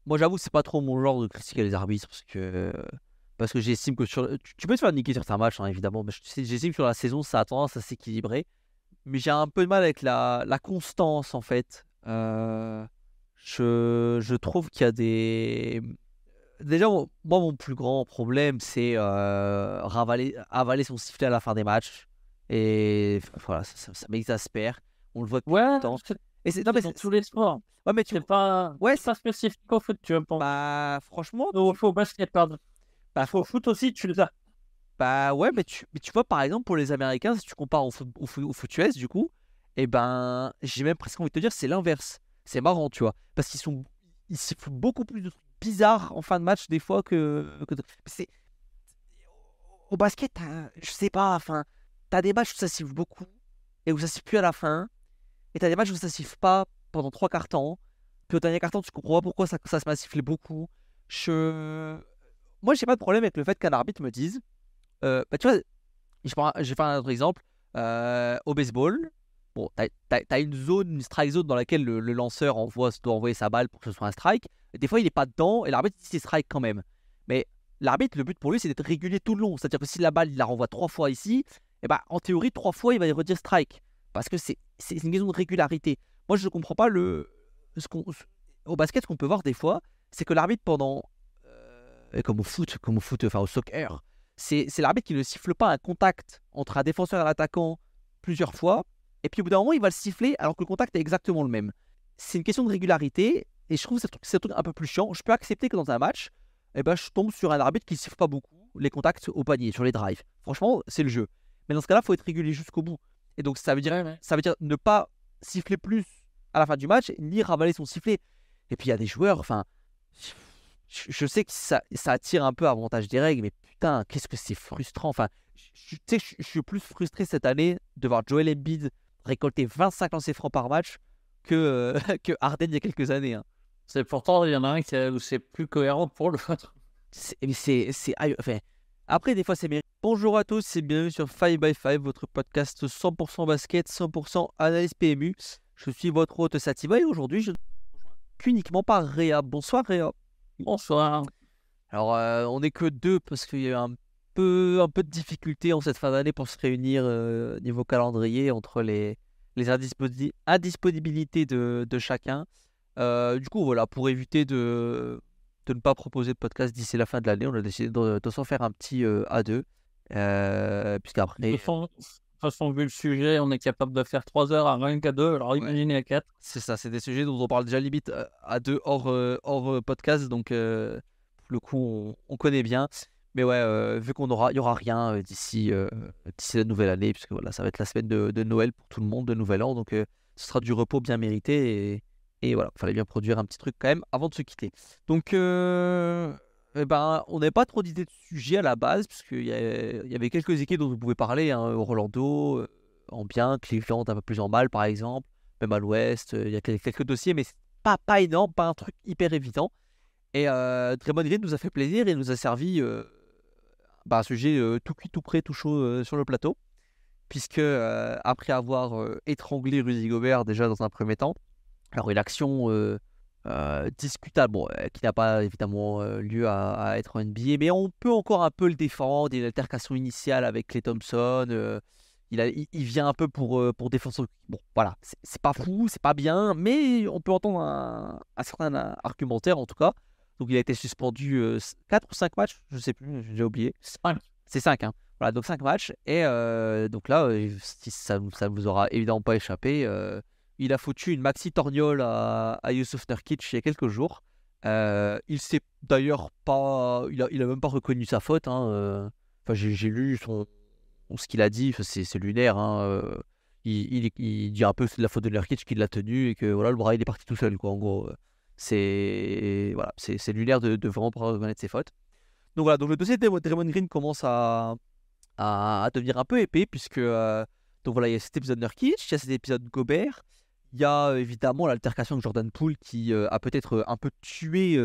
S1: moi j'avoue, c'est pas trop mon genre de critiquer les arbitres parce que parce que j'estime que tu, peux te faire niquer sur certains match hein, évidemment, mais j'estime que sur la saison ça a tendance à s'équilibrer mais j'ai un peu de mal avec la, constance en fait. Euh, je, trouve qu'il y a des. Déjà, moi, mon plus grand problème, c'est euh, avaler son sifflet à la fin des matchs. Et voilà, ça, m'exaspère. On le voit tout le
S2: temps. Et c'est, dans tous les sports. Ouais, mais tu. C'est pas, ouais, c'est spécifique au foot, tu vois. Bah, franchement. Non, Au, au basket, pardon. Bah, faut... au foot aussi, tu le sais. Bah ouais, mais tu,
S1: mais tu vois, par exemple, pour les Américains, si tu compares au foot, au US, du coup, et eh ben, j'ai même presque envie de te dire, c'est l'inverse. C'est marrant, tu vois, parce qu'ils sont, ils se beaucoup plus de trucs bizarres en fin de match des fois que. au basket, je sais pas, enfin, t'as des matchs où ça siffle beaucoup et où ça siffle plus à la fin, et t'as des matchs où ça siffle pas pendant trois quarts temps, puis au dernier quart temps, tu comprends pourquoi ça, ça se massifle beaucoup. Je. Moi, j'ai pas de problème avec le fait qu'un arbitre me dise euh, bah, tu vois, je, vais faire un autre exemple. Euh, au baseball, bon, tu as, une zone, une strike zone dans laquelle le, lanceur envoie, doit envoyer sa balle pour que ce soit un strike. Des fois, il n'est pas dedans et l'arbitre dit c'est strike quand même. Mais l'arbitre, le but pour lui, c'est d'être régulier tout le long. C'est-à-dire que si la balle, il la renvoie trois fois ici, et eh ben, bah, en théorie, trois fois, il va lui redire strike. Parce que c'est une question de régularité. Moi, je ne comprends pas le. Ce au basket, ce qu'on peut voir des fois, c'est que l'arbitre, pendant. Euh, comme au foot, comme au foot, enfin au soccer, c'est l'arbitre qui ne siffle pas un contact entre un défenseur et un attaquant plusieurs fois, et puis au bout d'un moment, il va le siffler alors que le contact est exactement le même. C'est une question de régularité, et je trouve que c'est un un peu plus chiant. Je peux accepter que dans un match, eh ben, je tombe sur un arbitre qui ne siffle pas beaucoup les contacts au panier, sur les drives. Franchement, c'est le jeu. Mais dans ce cas-là, il faut être régulier jusqu'au bout. Et donc, ça veut, dire, ça veut dire ne pas siffler plus à la fin du match, ni ravaler son sifflet. Et puis, il y a des joueurs, enfin, je sais que ça, ça attire un peu avantage des règles, mais putain, qu'est-ce que c'est frustrant. Enfin, tu sais, je suis plus frustré cette année de voir Joel Embiid récolter 25 lancers francs par match que, euh, que Harden il y a quelques années. Hein. C'est pourtant, il y en a un qui où c'est plus cohérent pour le C'est, c'est, après, des fois, c'est mérité. Bonjour à tous et bienvenue sur 5 by 5 votre podcast 100% basket, 100% analyse PMU. Je suis votre hôte Sativa et aujourd'hui, je ne uniquement par Réa. Bonsoir Réa. Bonsoir. Alors, euh, on n'est que deux parce qu'il y a eu un peu, un peu de difficulté en cette fin d'année pour se réunir euh, niveau calendrier entre les, les indisponibilités de, de chacun. Euh, du coup, voilà, pour éviter de, de ne pas proposer de podcast d'ici la fin de l'année, on a décidé de, s'en faire un petit à deux. puisqu'après. De façon, façon, vu le sujet, on est capable de faire trois heures à rien qu'à deux, alors imaginez à 4. C'est ça, c'est des sujets dont on parle déjà limite à deux hors, hors podcast, donc le coup, on, connaît bien. Mais ouais, euh, vu qu'on aura, il y aura rien euh, euh, d'ici, la nouvelle année, puisque voilà, ça va être la semaine de, Noël pour tout le monde, de Nouvel An, donc ce sera du repos bien mérité et, et voilà, fallait bien produire un petit truc quand même avant de se quitter. Donc, eh ben, on n'avait pas trop d'idées de sujet à la base, puisqu'il y, y, avait quelques équipes dont vous pouvez parler. Hein, Orlando, en bien, Cleveland un peu plus en mal, par exemple, même à l'ouest. Il y a quelques dossiers, mais c'est pas, pas énorme, pas un truc hyper évident. Et euh, bonne idée, nous a fait plaisir et nous a servi euh, bah, sujet euh, tout cuit, tout prêt, tout chaud euh, sur le plateau. Puisque, après avoir étranglé Rudy Gobert déjà dans un premier temps, alors une action discutable, qui n'a pas évidemment lieu à, être en NBA, mais on peut encore un peu le défendre. Il y a initiale avec Clay Thompson. Il, il, vient un peu pour, pour défendre son. Bon, voilà, c'est pas fou, c'est pas bien, mais on peut entendre un certain argumentaire en tout cas. Donc il a été suspendu 4 euh, ou 5 matchs, je ne sais plus, j'ai oublié. C'est 5, hein. Voilà, donc 5 matchs. Et euh, donc là, euh, ça ne vous aura évidemment pas échappé, il a foutu une maxi torgnole à, à Yusuf Nurkic il y a quelques jours. il s'est d'ailleurs pas. Il a, même pas reconnu sa faute. Hein, enfin, j'ai lu son, ce qu'il a dit, c'est lunaire. Hein, il, il, dit un peu que c'est la faute de Nurkic qui l'a tenu et que voilà, le bras il est parti tout seul, quoi, en gros c'est voilà, c'est cellulaire de, de vraiment prendre de ses fautes. Donc voilà, donc le dossier de Draymond Green commence à, à, devenir un peu épais puisque euh, donc voilà, il y a cet épisode Nurkic, il y a cet épisode Gobert, il y a euh, évidemment l'altercation de Jordan Poole qui euh, a peut-être un peu tué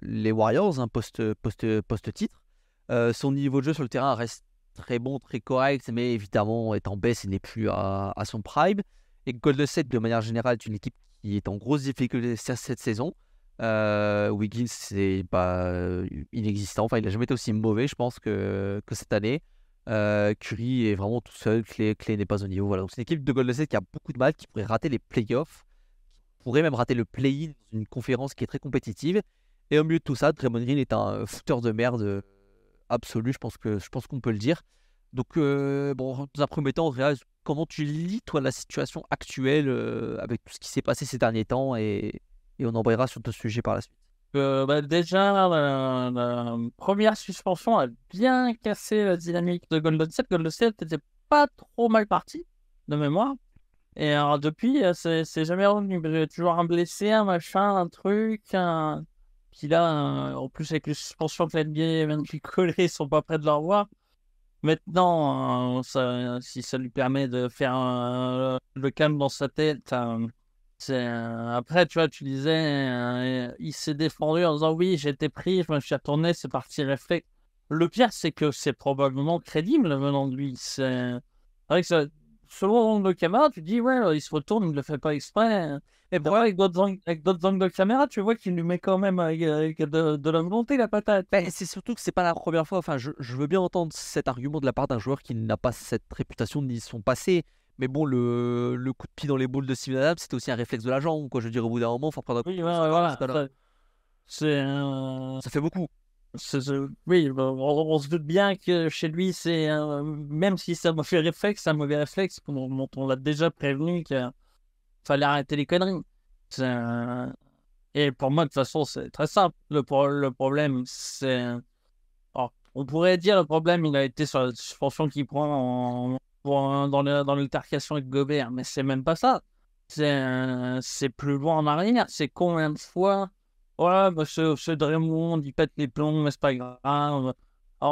S1: les Warriors un hein, post, post, post titre. son niveau de jeu sur le terrain reste très bon, très correct, mais évidemment est en baisse, il n'est plus à, à, son prime. Et Golden State, de manière générale, est une équipe il est en grosse difficulté cette saison. Euh, Wiggins, c'est pas euh, inexistant. Enfin, il n'a jamais été aussi mauvais, je pense, que, que cette année. Euh, Curry est vraiment tout seul. Clé, n'est pas au niveau. Voilà. c'est une équipe de Golden State qui a beaucoup de mal, qui pourrait rater les playoffs, qui pourrait même rater le play-in dans une conférence qui est très compétitive. Et au milieu de tout ça, Draymond Green est un fouteur de merde absolu, je pense, que, je pense qu'on peut le dire. Donc, euh, bon, dans un premier temps, comment tu lis, toi, la situation actuelle euh, avec tout ce qui s'est passé ces derniers temps et, et on embrayera sur ce sujet par la suite euh,
S2: bah, Déjà, la, première suspension a bien cassé la dynamique de Golden State. Golden State n'était pas trop mal parti, de mémoire. Et depuis, c'est jamais revenu. Il y a toujours un blessé, un machin, un truc. Puis là, en plus, avec les suspensions de l'NBA, même qui collés, ils sont pas prêts de leur voir. Maintenant, euh, si ça lui permet de faire euh, le calme dans sa tête, euh, c'est après, tu vois, tu disais, il s'est défendu en disant oui, j'étais pris, je me suis retourné, c'est parti réflexe. Le pire, c'est que c'est probablement crédible venant de lui. C'est vrai que ça, selon l'angle de caméra, tu dis, ouais, il se retourne, il ne le fait pas exprès. Et hein. bon, avec d'autres angles, de caméra, tu vois qu'il lui met quand même euh, de, la volonté la patate. Ben, c'est surtout que c'est pas la première fois. Enfin, je, veux bien entendre cet argument
S1: de la part d'un joueur qui n'a pas cette réputation ni son passé. Mais bon, le, coup de pied dans les boules de Steven Adams, c'était aussi un réflexe de l'agent. Quoi, je veux dire, au bout d'un moment, il faut prendre un coup.
S2: Oui, ça fait beaucoup oui, on, se doute bien que chez lui, c'est même si ça un fait réflexe, c'est un mauvais réflexe. On, l'a déjà prévenu qu'il fallait arrêter les conneries. et pour moi, de toute façon, c'est très simple. Le, problème, c'est. On pourrait dire le problème, il a été sur la suspension qu'il prend en, dans l'altercation avec Gobert, mais c'est même pas ça. C'est plus loin en arrière. C'est combien de fois Ouais, bah, ce, Draymond, il pète les plombs, mais c'est pas grave. Alors,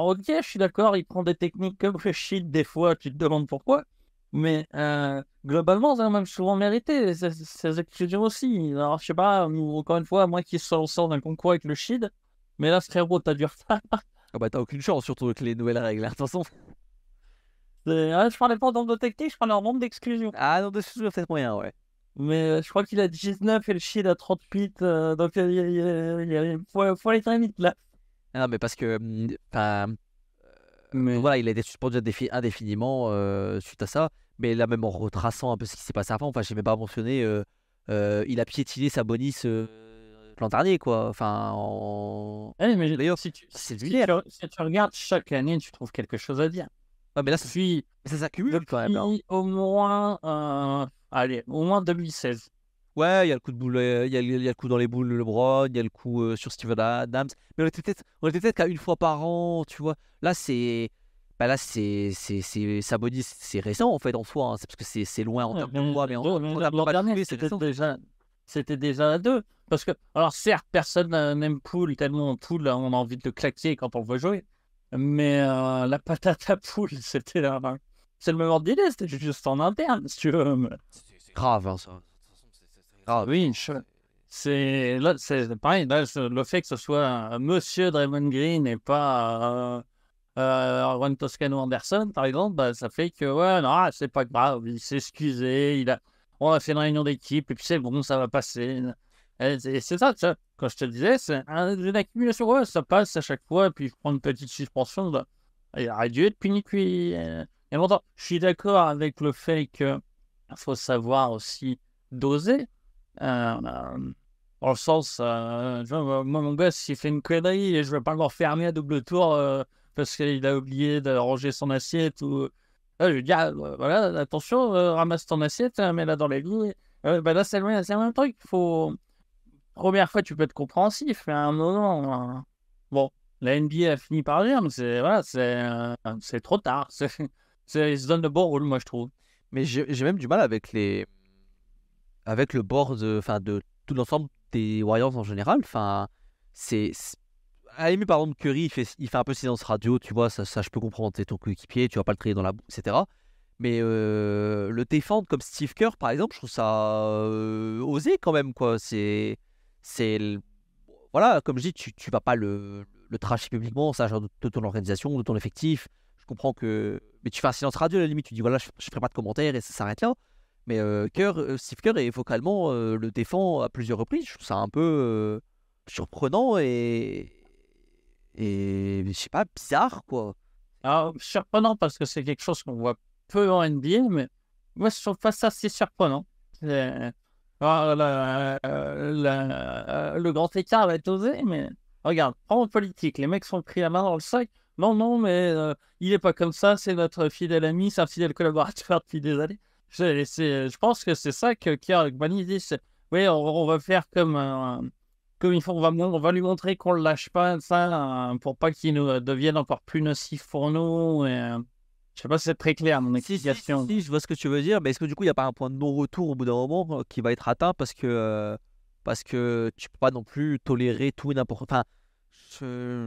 S2: ok, je suis d'accord, il prend des techniques comme le shield des fois, tu te demandes pourquoi. Mais euh, globalement, ça a même souvent mérité. ces exclusions aussi. Alors, je sais pas, encore une fois, moi qui sors, sort d'un concours avec le shield, mais là, très beau, t'as du retard. Ah bah, t'as aucune chance, surtout avec les nouvelles règles, hein, de toute façon. je parlais pas en nombre de techniques, je parlais en nombre d'exclusions. Ah, non, de peut-être moyen, ouais. Mais euh, je crois qu'il a 19 et le il a 30 Euh, donc euh, il, faut, aller très vite là. Non, ah, mais parce que. Hum, enfin euh, Voilà, il a été
S1: suspendu indéfiniment suite à ça. Mais là, même en retraçant un peu ce qui s'est passé avant, enfin, j'ai même pas mentionné, il a piétiné sa l'an dernier, quoi.
S2: Enfin, D'ailleurs, ah si, tu, regardes chaque année, tu trouves quelque chose à dire. Ouais, mais là, ça, s'accumule quand même. Hein. Au moins. Allez, au
S1: moins 2016. Ouais, il y a le coup de boule, euh, il y, a, le coup dans les boules le LeBron, il y a le coup euh, sur Steven Adams. Mais on était peut-être, peut qu'à une fois par an, tu vois. Là, c'est, bah là,
S2: c'est, c'est,
S1: c'est, Sabonis, c'est récent en fait en soi. Hein. C'est parce que c'est, c'est loin en termes
S2: de mois. mais dernier, c'était déjà, c'était déjà à deux. Parce que, alors certes, personne n'aime Pool tellement on on a envie de le claquer quand on le voit jouer. Mais euh, la patate à poule c'était là. main c'est le même ordre d'idée, c'était juste en interne, si tu veux. C'est grave, hein, ça. Ah oui, c'est là, c'est pareil. le fait que ce soit un euh, Monsieur Draymond Green et pas euh, euh, Toscano Anderson, par exemple, bah, ça fait que ouais, non, c'est pas grave. Il s'est excusé, il a, on a fait une réunion d'équipe et puis c'est bon, ça va passer. Et c'est ça, ça, quand je te disais, c'est une accumulation. Ouais, ça passe à chaque fois, et puis je prends une petite suspension. Là. Il aurait dû être puni, puis. Euh, et pourtant, je suis d'accord avec le fait qu'il faut savoir aussi doser. En euh, le sens, euh, moi, mon gosse, il fait une connerie et je ne vais pas l'enfermer à double tour euh, parce qu'il a oublié de ranger son assiette. Ou... Ah, je lui dis, ah, voilà, attention, ramasse ton assiette, hein, mets-la dans les Ben là, c'est le, même truc. Faut... Première fois, tu peux être compréhensif, mais à un hein, Bon, la NBA a fini par dire, mais c'est voilà, trop tard. Ils se donnent le bon rôle, moi, je trouve. Mais j'ai même du mal avec les.
S1: Avec le bord euh, enfin, de, tout l'ensemble des Warriors en général. Enfin, c'est. par exemple, Curry, il fait, il fait un peu silence radio, tu vois, ça, ça je peux comprendre, t'es ton coéquipier, tu vas pas le créer dans la boue, etc. Mais euh, le défendre comme Steve Kerr, par exemple, je trouve ça euh, osé quand même, quoi. C'est. c'est Voilà, comme je dis, tu, tu vas pas le, le tracher publiquement, ça, genre de ton organisation, de ton effectif je comprends que. Mais tu fais un silence radio à la limite, tu dis voilà, je, ne ferai pas de commentaires et ça s'arrête là. Mais Kerr, euh, euh, Steve Kerr et vocalement euh, le défend à plusieurs reprises. Je trouve ça un peu surprenant
S2: et. Et je sais pas, bizarre quoi. Alors, surprenant parce que c'est quelque chose qu'on voit peu en NBA, mais moi je trouve pas ça si surprenant. le grand écart va être osé, mais regarde, en politique, les mecs sont pris la main dans le sac. Non, non, mais euh, il est pas comme ça, c'est notre fidèle ami, c'est un fidèle collaborateur depuis des années. Je, euh, pense que c'est ça que Pierre dit oui, on, va faire comme, comme il faut, on va, on va lui montrer qu'on le lâche pas, ça, euh, pour pas qu'il nous devienne encore plus nocif pour nous. Et, je sais pas si c'est très clair mon explication. Si, si, je vois ce que tu veux dire, mais est-ce que du coup il n'y a pas un point de non-retour au bout d'un
S1: moment qui va être atteint parce que tu parce que tu peux pas non plus tolérer tout et n'importe.
S2: quoi mais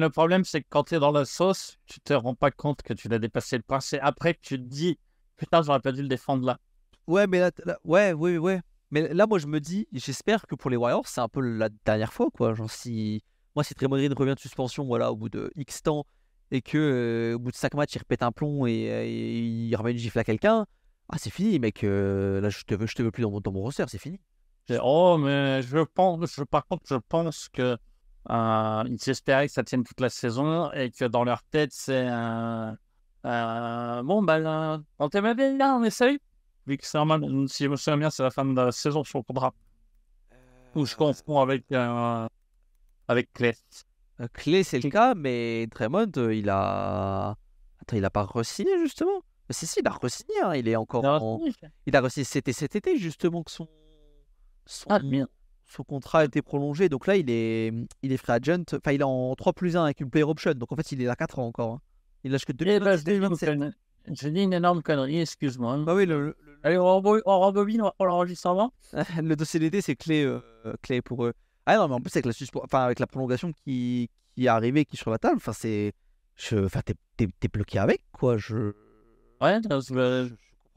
S2: le problème, c'est que quand tu es dans la sauce, tu te rends pas compte que tu l'as dépassé le point. C'est après que tu te dis, putain, j'aurais pas dû le défendre là. Ouais, mais là,
S1: ouais, ouais. Mais là, moi, je me dis, j'espère que pour les Warriors, c'est un peu la dernière fois, quoi. Genre, si. Moi, si Draymond revient de suspension, voilà, au bout de X temps, et que euh, au bout de 5 matchs, il répète un plomb et, il ramène une gifle à quelqu'un, ah, c'est fini, mec. Euh, là, je te veux, je te veux plus dans mon, roster, c'est fini.
S2: Oh, mais je pense, je, par contre, je pense que euh, ils espéraient que ça tienne toute la saison et que dans leur tête, c'est un. bon, ben, là, on t'aime bien, hein, on essaye. Vu que c'est si je me souviens bien, c'est la fin de la saison sur le contrat. Euh, Ou je confonds avec, euh,
S1: avec Clay. Clay, c'est le cas, mais Draymond, il a. Attends, il a pas re signé justement Si, si, il a re signé hein, il est encore. Il a re c'était cet été, justement, que son. son... Ah, son contrat a été prolongé. Donc là, il est, il est free agent. Enfin, il est en 3 plus 1 avec une player option. Donc en fait, il est à 4 ans encore. Hein. Il lâche que 2
S2: 2027. J'ai dit une énorme connerie, excuse-moi. Bah oui, le, Allez, on, rembobine on avant. le dossier d'été, c'est clé, euh, clé pour eux. Ah non, mais en plus,
S1: avec la, prolongation qui, est arrivée, qui est sur la table, enfin, c'est. Enfin, t'es bloqué avec,
S2: quoi. Je... Ouais, euh,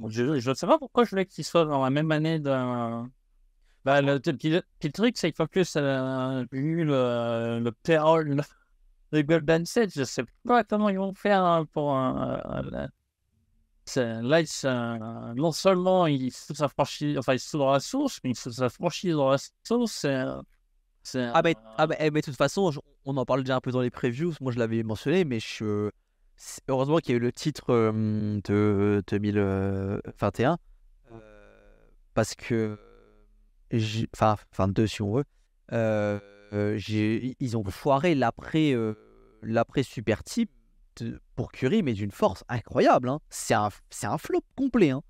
S2: je, ne sais pas pourquoi je voulais qu'il soit dans la même année d'un. Bah, le, petit truc, c'est qu'il faut plus euh, le, le payroll de Golden State. Je sais pas comment ils vont faire hein, pour un. Là, non seulement ils se s'affranchissent, enfin, ils sont dans la source, mais ils se s'affranchissent dans la source. Ah, mais, ben, ah, ben,
S1: eh, mais, de toute façon, on en parle déjà un peu dans les previews. Moi, je l'avais mentionné, mais je... heureusement qu'il y a eu le titre euh, de 2021. Euh, parce que enfin, enfin deux si on veut, euh, euh, ils ont foiré l'après euh, super type pour Curry, mais d'une force incroyable. Hein. C'est un, flop complet. Hein.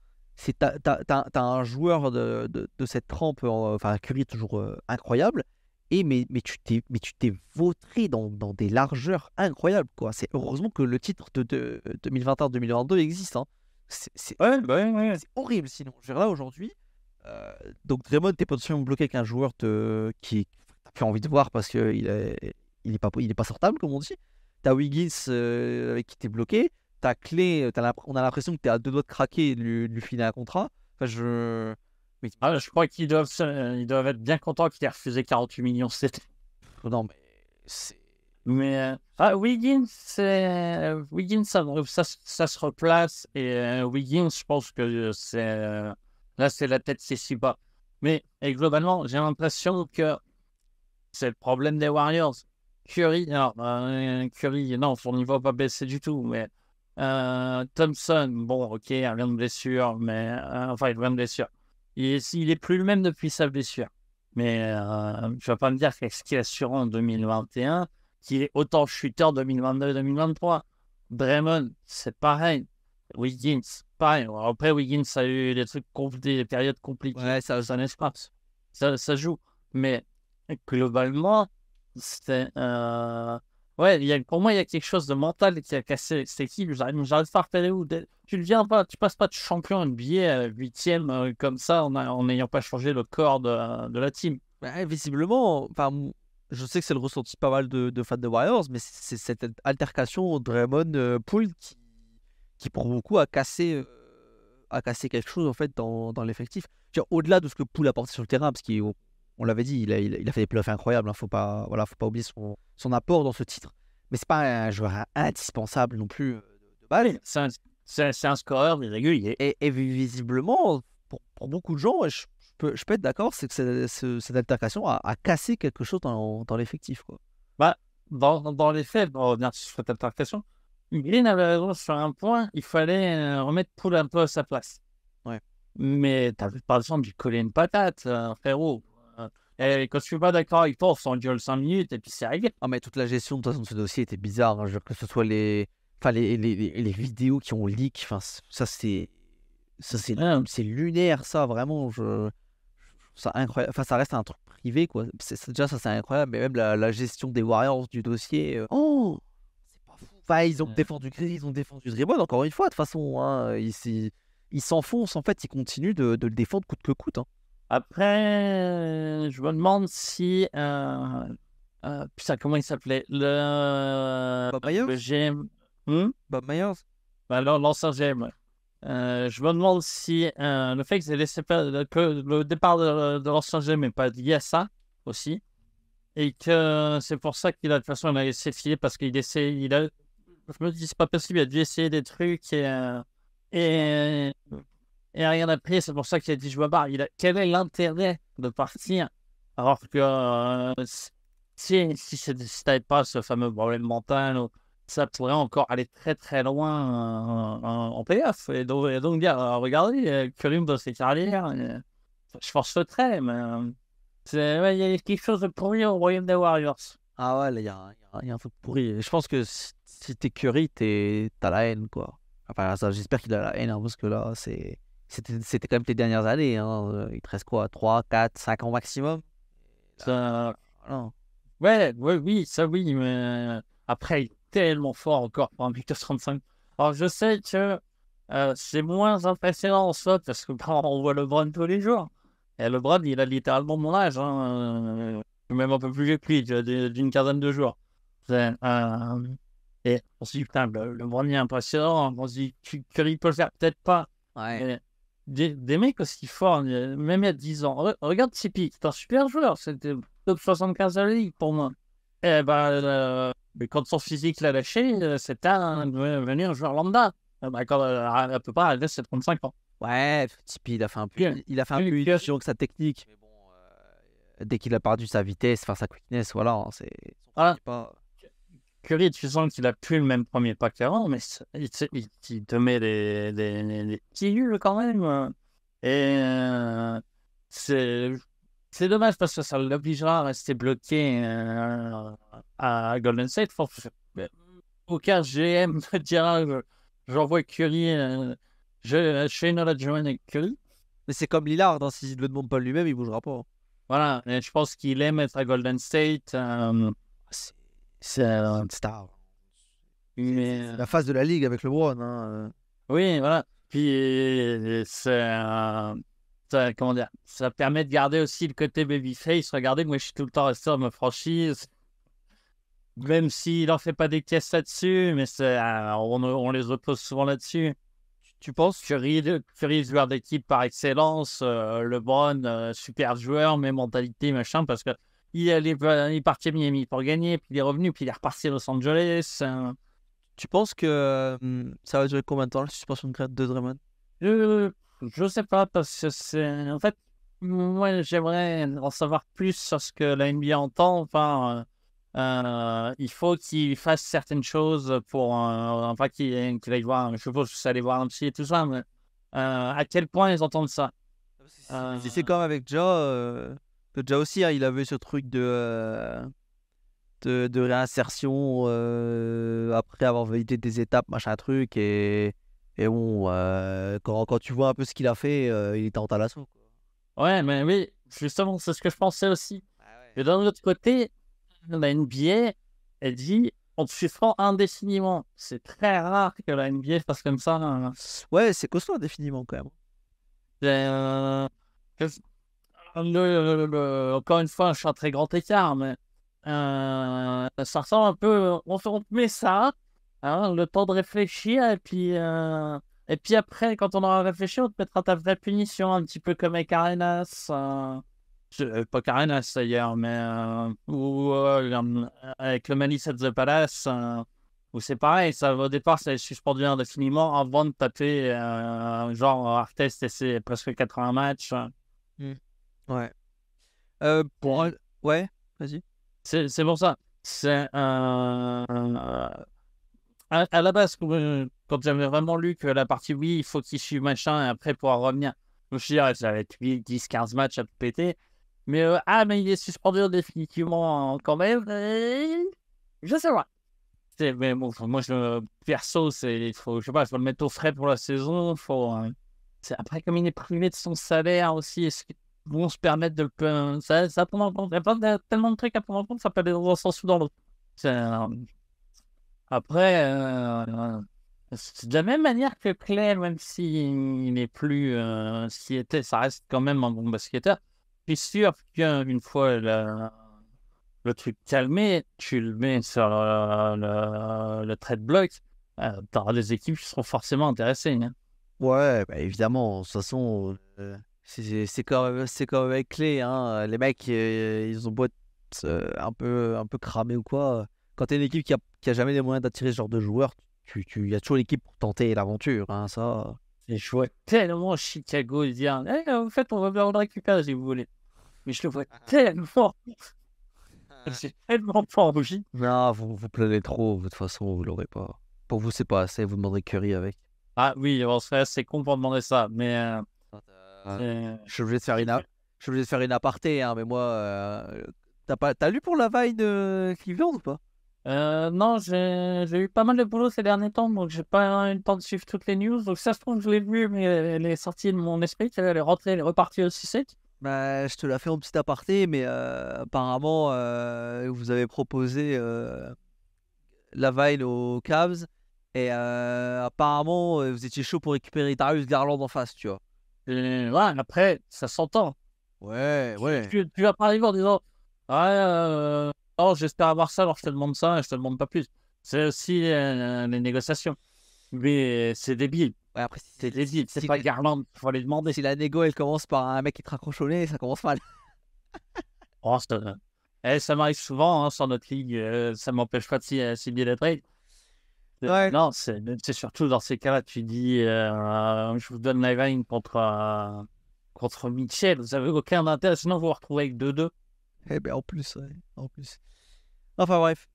S1: t'as, as, un joueur de, cette trempe, enfin Curry toujours incroyable, et mais, mais tu t'es mais vautré dans, des largeurs incroyables quoi. C'est heureusement que le titre de, 2021-2022 existe. Hein. Bah c'est, horrible sinon. Je là aujourd'hui, euh, donc Draymond, t'es potentiellement bloqué avec un joueur te, qui t'as plus envie de voir parce qu'il est, il est, pas, il est pas sortable, comme on dit. T'as Wiggins euh, qui t'es bloqué. T'as Clé, euh, on a l'impression que t'es à deux doigts de craquer et de lui, filer un contrat. Enfin, je.
S2: Ah, je crois qu'ils doivent, ils doivent être bien contents qu'il ait refusé 48 millions c'était oh Non, mais c'est. Mais ah, Wiggins, Wiggins ça, se replace et Wiggins, je pense que c'est Là, c'est la tête, c'est si bas. Mais et globalement, j'ai l'impression que c'est le problème des Warriors. Curry, alors, euh, Curry, non, son niveau va pas baissé du tout, mais euh, Thompson, bon, ok, il rien de blessure, mais euh, enfin, il a de blessure. Il est, est plus le même depuis sa blessure. Mais je tu vas pas me dire qu'est-ce qu'il assure en 2021, qu'il est autant chuteur 2022-2023. Draymond, c'est pareil. Wiggins, pareil. Après, Wiggins a eu des trucs des périodes compliquées. Ouais, ça, ça Ça, joue. Mais globalement, c'était. Euh, ouais, pour moi, il y a quelque chose de mental qui a cassé cette équipe. J'arrive pas à repérer où. Tu ne viens pas, tu passes pas de champion NBA 8 e comme ça en n'ayant pas changé le corps de, la team. Bah, visiblement, enfin, je sais que
S1: c'est le ressenti pas mal de, de fans de Warriors, mais c'est cette altercation Draymond-Pool euh, qui qui pour beaucoup a cassé, a cassé quelque chose en fait dans, dans l'effectif. Au-delà de ce que Poul a porté sur le terrain, parce qu'on on, l'avait dit, il a, fait des playoffs incroyables, il hein, ne faut pas voilà, faut pas oublier son, son apport dans ce titre. Mais c'est pas un joueur indispensable non plus de balle. C'est un, un, scoreur régulier. Et, et visiblement, pour, beaucoup de gens, je, peux, je peux, être d'accord, c'est que cette altercation a, cassé quelque chose dans, dans l'effectif.
S2: Bah, dans, dans, les faits, on sur cette altercation, Green avait raison sur un point, il fallait euh, remettre Poul un peu à sa place. Ouais. Mais t'avais pas le sens coller une patate, euh, frérot. Euh, et quand je suis pas d'accord avec toi, on s'engueule 5 minutes
S1: et puis c'est arrivé. Ah, mais toute la gestion de, toute façon, de ce dossier était bizarre. Hein. que ce soit les, enfin, les, les, les, vidéos qui ont leak, enfin, ça c'est. Ça, c'est, c'est lunaire, ça, vraiment. Je... Ça, incroyable. Enfin, ça reste un truc privé, quoi. C'est, déjà, ça, c'est incroyable. Mais même la, gestion des Warriors du dossier. Oh! Enfin, ils ont mmh. défendu Gris, ils ont défendu Dribble, encore une fois, de toute façon. Hein, ils s'enfoncent, en fait, ils continuent de, le défendre coûte que
S2: coûte. Hein. Après, je me demande si. Euh, euh, putain, comment il s'appelait Le. Bob Myers le hmm? Bob Myers bah, L'ancien GM. Euh, je me demande si euh, le fait que que le départ de, l'ancien GM n'est pas lié à ça aussi et que c'est pour ça qu'il a de toute façon il a laissé filer parce qu'il essaie il a je me dis, c'est pas possible, il a dû essayer des trucs et, euh, et, euh, et rien pris, C'est pour ça qu'il a dit, je me barre. Il a, quel est l'intérêt de partir alors que euh, si, si, pas ce fameux problème mental, ça pourrait encore aller très très loin en, en Et donc, donc dire, regardez, Columbus s'est carrière, je force le trait, mais il y a quelque chose de pourri au royaume des Warriors. Ah ouais, il y, il y, a un truc
S1: pourri. Je pense que c'est, si t'es Curry, t'as la haine, quoi. Enfin, j'espère qu'il a la haine, hein, parce que là, c'est c'était quand même tes dernières années. Hein.
S2: Euh, il te reste quoi 3, 4, 5 ans maximum ça... Non. Ouais, ouais, oui, ça oui, mais euh, après, il est tellement fort encore pour un mec 35. Alors, je sais que euh, c'est moins impressionnant en soi parce que bah, on voit LeBron tous les jours. Et le LeBron, il a littéralement mon âge, hein. même un peu plus vieux que lui, d'une quinzaine de jours. Euh, et on se dit, putain, le, le premier impressionnant, on se dit, Curry peut faire, peut-être pas. Ouais. Des, des, mecs aussi forts, euh, même il y a 10 ans. regarde Tipeee, c'est un super joueur, c'était top 75 de la ligue pour moi. Et eh ben, euh, mais quand son physique l'a lâché, euh, c'était un, venir un joueur lambda. Eh ben, quand elle peut pas, elle 35 ans. Ouais, Tipeee, il a fait un peu, il a fait un
S1: que sa technique. Mais bon, dès qu'il a perdu sa vitesse, enfin sa quickness, voilà, hein, c'est.
S2: Voilà. Pas... Curry, tu sens qu'il a plus le même premier pas qu'avant, mais il, te met des, des, petits quand même. Hein. Et euh, c'est dommage parce que ça l'obligera à rester bloqué euh, à Golden State. Faut, aucun GM te dira j'envoie Curry, euh, je, suis fais une adjointe avec Curry. Mais c'est comme Lillard, hein, s'il ne demande pas lui-même, il ne bougera pas. Hein. Voilà, je pense qu'il aime être à Golden State. Ah, c'est un star. Euh, la phase de la ligue avec le hein, euh. Oui, voilà. Puis euh, c'est ça, comment dire, ça permet de garder aussi le côté babyface. Regardez, moi je suis tout le temps resté dans ma franchise. Même s'il n'en fait pas des pièces là-dessus, mais c'est, on, les oppose souvent là-dessus. Tu, penses que Reed, Curry, joueur d'équipe par excellence, le LeBron, super joueur, mais mentalité, machin, parce que euh, il est, parti à Miami pour gagner, puis il est revenu, puis il est reparti à Los Angeles. Euh. Tu penses que euh, ça va durer combien de temps la suspension de crête de Draymond je, je sais pas, parce que c'est. En fait, moi j'aimerais en savoir plus sur ce que la NBA entend. Enfin, il faut qu'il fasse certaines choses pour. enfin, qu'il aille voir. Je suppose que ça voir un psy et tout ça, mais à quel point ils entendent ça si c'est comme avec Joe déjà aussi, hein, il avait ce truc de, euh,
S1: de, réinsertion euh, après avoir validé des étapes, machin truc. Et, et bon, euh, quand, tu vois un peu ce qu'il a fait, il est en talasso.
S2: Ouais, mais oui, justement, c'est ce que je pensais aussi. Bah et Mais d'un autre côté, la NBA, elle dit on te suspend indéfiniment. C'est très rare que la NBA fasse comme ça. Hein. Ouais, c'est costaud indéfiniment quand même. Ben, encore une fois, je suis un très grand écart, mais euh, ça ressemble un peu. On, on met ça, hein, le temps de réfléchir, et puis, euh, et puis après, quand on aura réfléchi, on te mettra ta vraie punition, un petit peu comme avec Arenas. Euh, pas Arenas d'ailleurs, mais. ou avec le Malice at the Palace, ou c'est pareil, ça, au départ, c'est suspendu indéfiniment avant de taper, genre, Artest, et c'est presque 80 matchs. Hein. Hmm. Ouais. Euh, ouais, vas-y. C'est c'est pour ça. C'est un. À, la base, comme quand euh, j'avais vraiment lu que la partie oui, il faut qu'il suive machin et après pouvoir revenir. Je me suis dit, ah, ça va être 8, 10, 15 matchs à péter. Mais euh, ah, mais il est suspendu définitivement quand même. Je sais pas. C'est- Mais moi, perso, c'est, il faut, je sais pas, faut le mettre au frais pour la saison. Faut, c'est, après, comme il est privé de son salaire aussi, est-ce que vont se permettre de ça, ça en compte. Il y a tellement de trucs à prendre en compte, ça peut aller dans un sens ou dans l'autre. Euh, après, euh, c'est de la même manière que Claire, même s'il n'est plus euh, s'il était, ça reste quand même un bon basketteur. Je suis sûr qu'une fois le, le, truc calmé, tu le mets sur le, trade block, t'auras des équipes qui seront forcément intéressées. Hein.
S1: Ouais, bah, évidemment, de toute façon. C'est quand, même, quand même clé. Hein. Les mecs, euh, ils ont beau euh, un peu, un peu cramés ou quoi. Quand t'es une équipe qui a, qui a jamais les moyens d'attirer ce genre de joueurs, il tu, y a toujours l'équipe pour
S2: tenter l'aventure. Hein, ça. Et je vois tellement Chicago dire hey, «Eh, en fait, on va bien le récupérer si vous voulez. Mais je le vois tellement. C'est ah. tellement
S1: pas envie. Non, vous vous trop. De toute façon, vous l'aurez pas. Pour vous, c'est pas assez. Vous demanderez Curry avec.
S2: Ah oui, c'est assez con pour demander ça. Mais. Euh, euh,
S1: je suis obligé de faire une, je faire une aparté, hein, mais moi, euh, t'as pas, t'as lu pour la vaille de euh,
S2: Cleveland ou pas non, j'ai eu pas mal de boulot ces derniers temps, donc j'ai pas eu le temps de suivre toutes les news. Donc ça se trouve, je l'ai vu, mais elle est sortie de mon esprit, elle est rentrée, elle est repartie aussi sec. Bah, je te la fais en petit aparté, mais apparemment, vous avez
S1: proposé la vaille aux Cavs, et apparemment,
S2: vous étiez chaud pour récupérer Darius Garland en face, tu vois. Et voilà, après, ça s'entend. Ouais, ouais. Tu, vas pas arriver en disant ah, oh, j'espère avoir ça, alors je te demande ça, je te demande pas plus. C'est aussi euh, les négociations. Mais c'est débile. Ouais, après, c'est débile. C'est pas Garland, faut aller demander. Si la négo, elle commence par un mec qui te
S1: raccroche au nez, ça commence mal.
S2: oh, ça eh, m'arrive souvent hein, sur notre ligue. Euh, ça m'empêche pas de signer bien trades. Euh, non, c'est surtout dans ces cas-là, tu dis euh, euh, je vous donne la contre, contre Mitchell, vous n'avez aucun intérêt, sinon vous vous retrouvez avec 2-2. Eh bien, en plus, en plus. Enfin bref,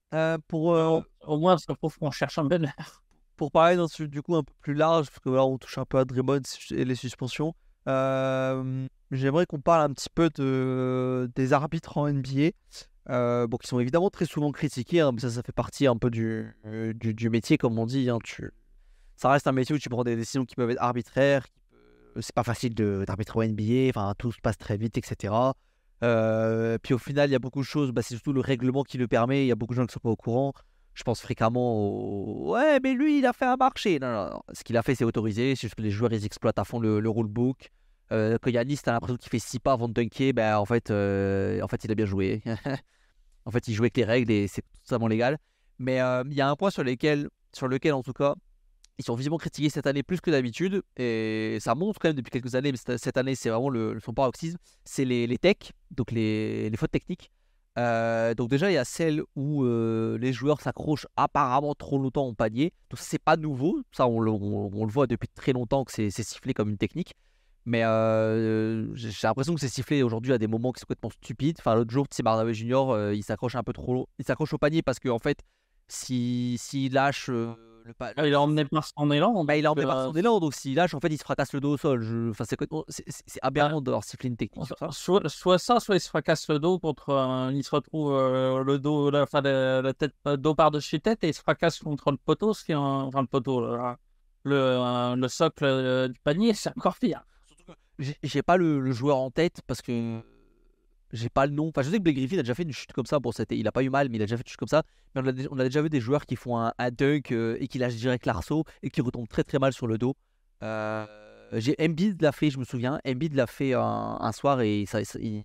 S2: pour, au moins, ça prouve qu'on cherche un bonheur. Pour parler dans du coup
S1: un peu plus large, parce que on touche un peu à Draymond et les suspensions, j'aimerais qu'on parle un petit peu des arbitres en NBA. Euh, bon, qui sont évidemment très souvent critiqués, hein, mais ça, ça fait partie un peu du, euh, du, métier, comme on dit. Hein. Ça reste un métier où tu prends des décisions qui peuvent être arbitraires, c'est pas facile d'arbitrer au NBA, enfin, tout se passe très vite, etc. Euh, puis au final, il y a beaucoup de choses, bah, c'est surtout le règlement qui le permet, il y a beaucoup de gens qui ne sont pas au courant. Je pense fréquemment au... Ouais, mais lui, il a fait un marché. Non, non, Ce qu'il a fait, c'est autorisé, c'est juste que les joueurs, ils exploitent à fond le, le rulebook. Euh, quand Yannis, t'as l'impression qu'il fait 6 pas avant de dunker, ben, en, fait, en fait, il a bien joué. En fait, ils jouent avec les règles et c'est tout totalement légal. Mais euh, il y a un point sur, lesquels, sur lequel, en tout cas, ils sont visiblement critiqués cette année plus que d'habitude. Et ça montre quand même depuis quelques années, mais cette, année, c'est vraiment le, son paroxysme. C'est les, techs, donc les, fautes techniques. Euh, donc déjà, il y a celle où euh, les joueurs s'accrochent apparemment trop longtemps au panier. Donc c'est pas nouveau, ça on le, voit depuis très longtemps que c'est sifflé comme une technique. Mais euh, j'ai l'impression que c'est sifflé aujourd'hui à des moments qui sont complètement stupides. Enfin, l'autre jour, Tim Hardaway Junior, euh, il s'accroche un peu trop. Il s'accroche au panier parce qu'en en fait, s'il si, lâche. Euh, le ah, Il est emmené par son élan. Bah, il est emmené par son élan, donc s'il lâche, en fait, il se fracasse le dos au sol. Enfin, c'est, c'est, bah, aberrant de leur siffler une technique.
S2: Soit, ça, soit il se fracasse le dos contre. il se retrouve le dos, la, enfin, la, tête, dos par-dessus tête et il se fracasse contre le poteau, ce qui est enfin, le poteau, le, le, le socle du panier, c'est encore pire
S1: j'ai pas le, joueur en tête parce que j'ai pas le nom. Enfin, je sais que Blake Griffin a déjà fait une chute comme ça. Bon, c'était, il a pas eu mal, mais il a déjà fait une chute comme ça. Mais on a, déjà vu des joueurs qui font un, dunk euh, et qui lâchent direct l'arceau et qui retombent très très mal sur le dos. Euh, j'ai Embiid l'a fait, je me souviens. Embiid l'a fait un, soir et ça, il,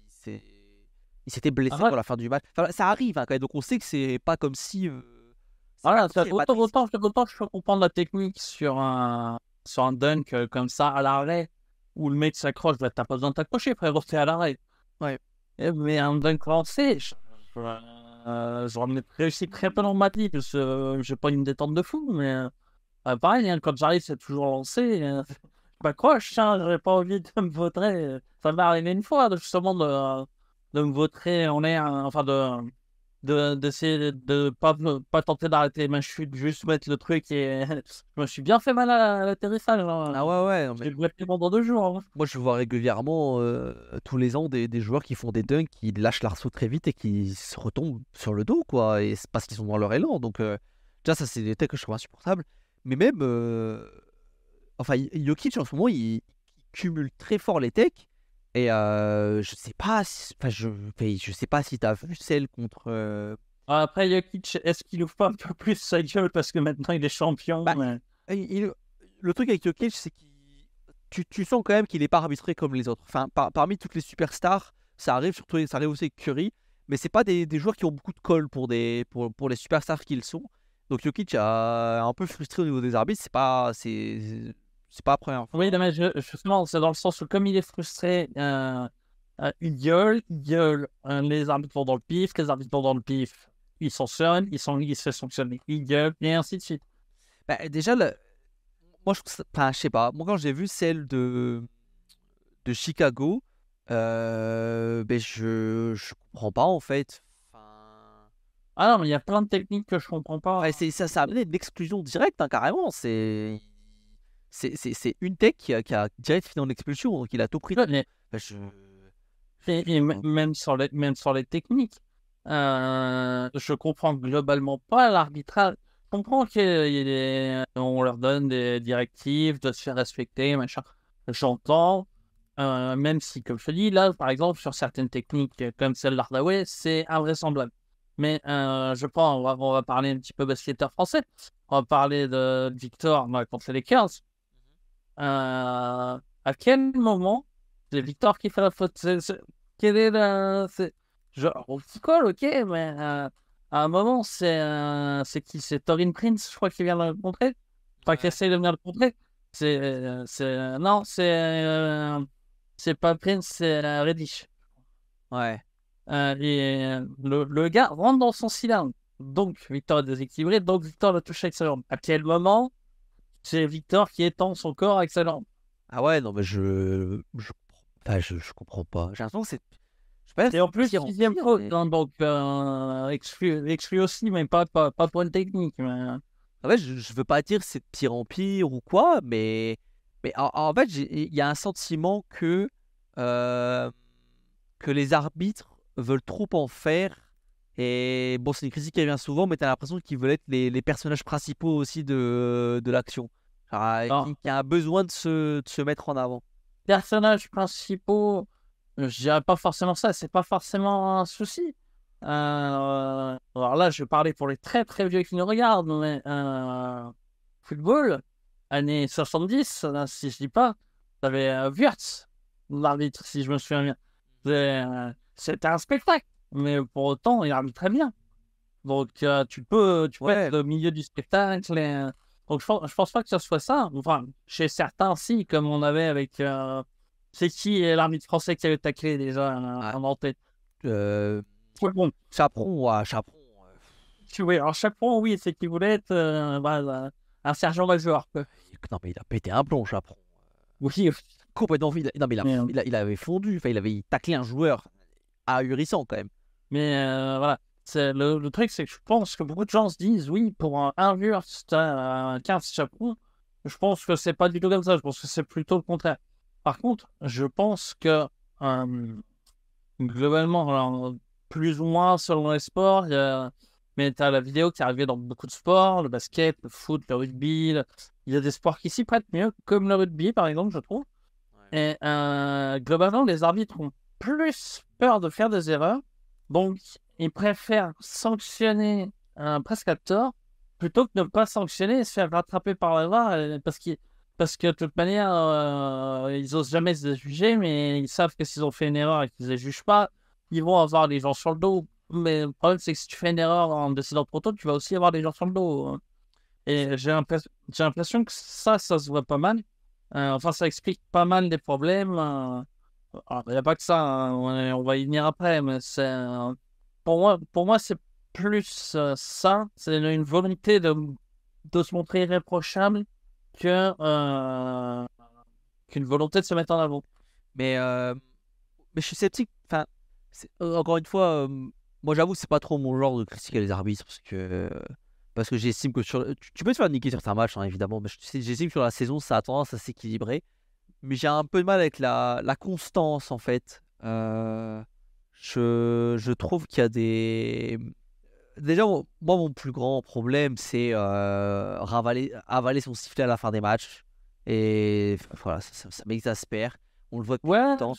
S1: s'était blessé pour la fin du match. ça arrive hein, quand même. Donc on sait que
S2: c'est pas comme si. Euh, voilà, autant, autant, autant, je comprends la technique sur un, sur un dunk euh, comme ça à l'arrêt où le mec s'accroche, bah, t'as pas besoin de t'accrocher, frérot, à l'arrêt. Ouais. Eh, mais en dunk lancé, je, euh, je réussi très peu dans ma vie, parce que euh, j'ai pas une détente de fou, mais euh, ah, pareil, quand hein, j'arrive, c'est toujours lancé. Euh, bah, je m'accroche, pas envie de me vautrer. Ça m'est arrivé une fois, justement, de, de me vautrer en l'air, hein, enfin, de de d'essayer de pas pas tenter d'arrêter ma chute juste mettre le truc et je me suis bien fait mal à, l'atterrissage hein. ah ouais ouais mais... j'ai pendant deux jours hein. moi je vois régulièrement euh,
S1: tous les ans des, joueurs qui font des dunks qui lâchent l'arceau très vite et qui se retombent sur le dos quoi et c'est parce qu'ils sont dans leur élan donc euh, déjà ça c'est des techs que je trouve insupportables mais même euh, enfin Jokic en ce moment il cumule très fort les techs et je sais pas, si, enfin je, je sais pas si t'as vu celle contre. Après Jokic, est-ce qu'il ouvre pas un peu plus sa gueule parce que maintenant il est champion bah, Le truc avec Jokic, c'est que tu, tu, sens quand même qu'il n'est pas arbitré comme les autres. Enfin, parmi toutes les superstars, ça arrive surtout, ça arrive aussi avec Curry, mais c'est pas des, des, joueurs qui ont beaucoup de colle pour des pour, pour les superstars qu'ils sont. Donc Jokic a un peu frustré au niveau des arbitres. C'est pas c'est c'est pas la première
S2: fois. Oui, mais justement, c'est dans le sens où, comme il est frustré, euh, euh, il gueule, il gueule, euh, les arbitres vont dans le pif, les arbitres vont dans le pif, ils sanctionnent, ils, sont, ils se font sanctionner, ils gueulent, et ainsi de suite. Ben, déjà, le...
S1: moi, je sais pas, moi, quand j'ai vu celle de, de Chicago, ben, je... je comprends pas, en fait. Ah non, mais il y a plein de techniques que je comprends pas. c'est, ça, ça a amené de l'exclusion directe, hein, carrément. C'est
S2: c'est une tech qui a, qui direct fini en expulsion, donc il a tout pris. Bah, même, sur les, même sur les techniques, euh, je comprends globalement pas l'arbitrage. Je comprends qu'on leur donne des directives de se faire respecter, machin. J'entends, euh, même si, comme je dis, là, par exemple, sur certaines techniques euh, comme celle d'Hardaway, c'est invraisemblable. Mais euh, je pense, on va, parler un petit peu basketteur français. On va parler de Victor contre les 15 euh, à quel moment c'est Victor qui fait la faute Quel est le genre, on se colle, ok, mais euh, à un moment, c'est euh, c'est qui C'est Torin Prince, je crois, qui vient le contrer. Enfin, qui essaye de venir le montrer C'est. c'est non, c'est. c'est pas Prince, c'est Reddish. Ouais. et le, gars rentre dans son cylindre. Donc Victor est déséquilibré, donc Victor le touche avec sa jambe. À quel moment c'est Victor qui étend son corps avec sa lampe. Ah ouais, non, mais je.
S1: Je, enfin, je, comprends
S2: pas. J'ai l'impression que c'est. et en plus, sixième y a hein, donc euh, exclu, aussi, mais pas, pas, pas pour une technique. Hein. En fait, je, je veux pas dire c'est pire en pire ou
S1: quoi, mais, mais en, fait, il y a un sentiment que, euh, que les arbitres veulent trop en faire et bon, c'est une critique qui vient souvent, mais t'as l'impression qu'ils veulent être les, personnages principaux aussi de, de l'action.
S2: Euh, Il y a un besoin de se, de se mettre en avant. Personnages principaux, euh, je dirais pas forcément ça, c'est pas forcément un souci. Euh, alors là, je vais parler pour les très très vieux qui nous regardent, mais football, années 70, si je dis pas, t'avais Wurtz, l'arbitre, si je me souviens bien. C'était un spectacle mais pour autant, il arrive très bien. Donc, euh, tu peux, tu peux être au milieu du spectacle. Euh, donc, je, je, pense pas que ce soit ça. Enfin, chez certains, si, comme on avait avec. Euh, c'est qui de français qui avait taclé déjà en tête ouais, bon. Chaperon, ouais, Chaperon. Oui, alors Chaperon, oui, c'est qu'il voulait être bah, un sergent de Non, mais il a pété un plomb, Chaperon. Oui, complètement. Non, mais il, il, avait fondu. Enfin, il avait taclé un joueur ahurissant quand même. Mais euh, voilà, le, truc, c'est que je pense que beaucoup de gens se disent, oui, pour un, un c'est un, 15, chapeau je pense que c'est pas du tout comme ça. Je pense que c'est plutôt le contraire. Par contre, je pense que euh, globalement, alors, plus ou moins selon les sports, il y a... mais tu as la vidéo qui est arrivée dans beaucoup de sports, le basket, le foot, le rugby. Il y a des sports qui s'y prêtent mieux, comme le rugby par exemple, je trouve. Et euh, globalement, les arbitres ont plus peur de faire des erreurs donc, ils préfèrent sanctionner un euh, presque plutôt que de ne pas sanctionner et se faire rattraper par la loi euh, parce parce que de toute manière, euh, ils n'osent jamais se juger, mais ils savent que s'ils ont fait une erreur et qu'ils ne les jugent pas, ils vont avoir des gens sur le dos. Mais le problème, c'est que si tu fais une erreur en décidant trop tôt, tu vas aussi avoir des gens sur le dos. Hein. Et j'ai l'impression que ça, ça se voit pas mal. enfin, ça explique pas mal des problèmes. Ah, il n'y a pas que ça, hein. on, va y venir après, mais c'est. Euh, pour moi, pour moi c'est plus euh, ça, c'est une volonté de, de se montrer irréprochable euh, qu'une volonté de se mettre en avant. Mais, mais
S1: je suis sceptique. Enfin, encore une fois, moi j'avoue, c'est pas trop mon genre de critiquer les arbitres parce que. Parce que j'estime que Tu, peux te faire niquer sur certains match, hein, évidemment, mais j'estime que sur la saison, ça a tendance à s'équilibrer mais j'ai un peu de mal avec la, constance en fait. Euh, je, trouve qu'il y a des. Déjà, moi, mon plus grand problème, c'est euh, avaler son sifflet à la fin des matchs. Et voilà, ça, m'exaspère. On le voit tout le temps.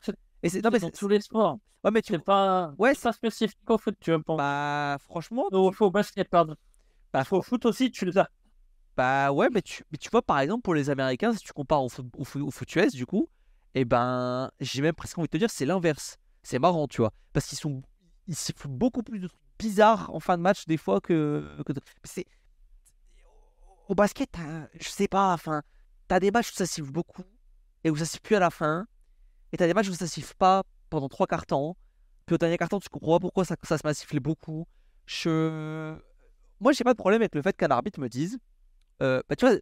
S1: Et c'est, dans
S2: tous les sports. Ouais, mais tu. C'est pas, ouais, ça spécifique au foot, tu vois. Bah, franchement. Non, Au, basket, pardon. Bah, faut foot aussi, tu le sais. Bah ouais, mais tu, mais tu vois, par exemple, pour les
S1: Américains, si tu compares au foot, au US, du coup, et eh ben, j'ai même presque envie de te dire, c'est l'inverse. C'est marrant, tu vois, parce qu'ils sont, ils se beaucoup plus de trucs bizarres en fin de match des fois que. au basket, je sais pas, enfin, t'as des matchs où ça siffle beaucoup et où ça siffle plus à la fin, et t'as des matchs où ça siffle pas pendant trois quarts temps, puis au dernier quart temps, tu comprends pourquoi ça, ça se massiflait beaucoup. Je. Moi, j'ai pas de problème avec le fait qu'un arbitre me dise euh, ben, tu vois,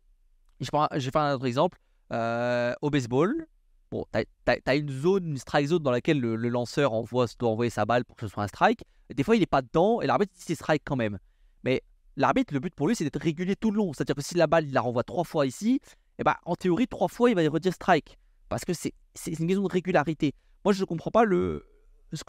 S1: je, vais faire un autre exemple. Euh, au baseball, bon, tu as, une zone, une strike zone dans laquelle le, lanceur envoie, doit envoyer sa balle pour que ce soit un strike. Des fois, il n'est pas dedans et l'arbitre dit c'est strike quand même. Mais l'arbitre, le but pour lui, c'est d'être régulier tout le long. C'est-à-dire que si la balle, il la renvoie trois fois ici, et eh ben, en théorie, trois fois, il va y redire strike. Parce que c'est une question de régularité. Moi, je ne comprends pas le. Ce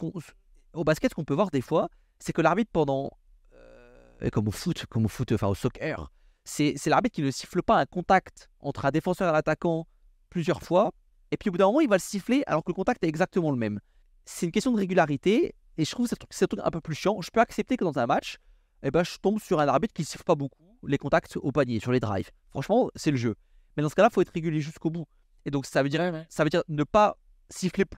S1: au basket, ce qu'on peut voir des fois, c'est que l'arbitre, pendant. Euh, comme au foot, comme au foot, enfin au soccer, c'est l'arbitre qui ne siffle pas un contact entre un défenseur et un attaquant plusieurs fois, et puis au bout d'un moment, il va le siffler alors que le contact est exactement le même. C'est une question de régularité, et je trouve que c'est un truc un peu plus chiant. Je peux accepter que dans un match, eh ben, je tombe sur un arbitre qui ne siffle pas beaucoup les contacts au panier, sur les drives. Franchement, c'est le jeu. Mais dans ce cas-là, il faut être régulier jusqu'au bout. Et donc, ça veut dire, ça veut dire ne pas siffler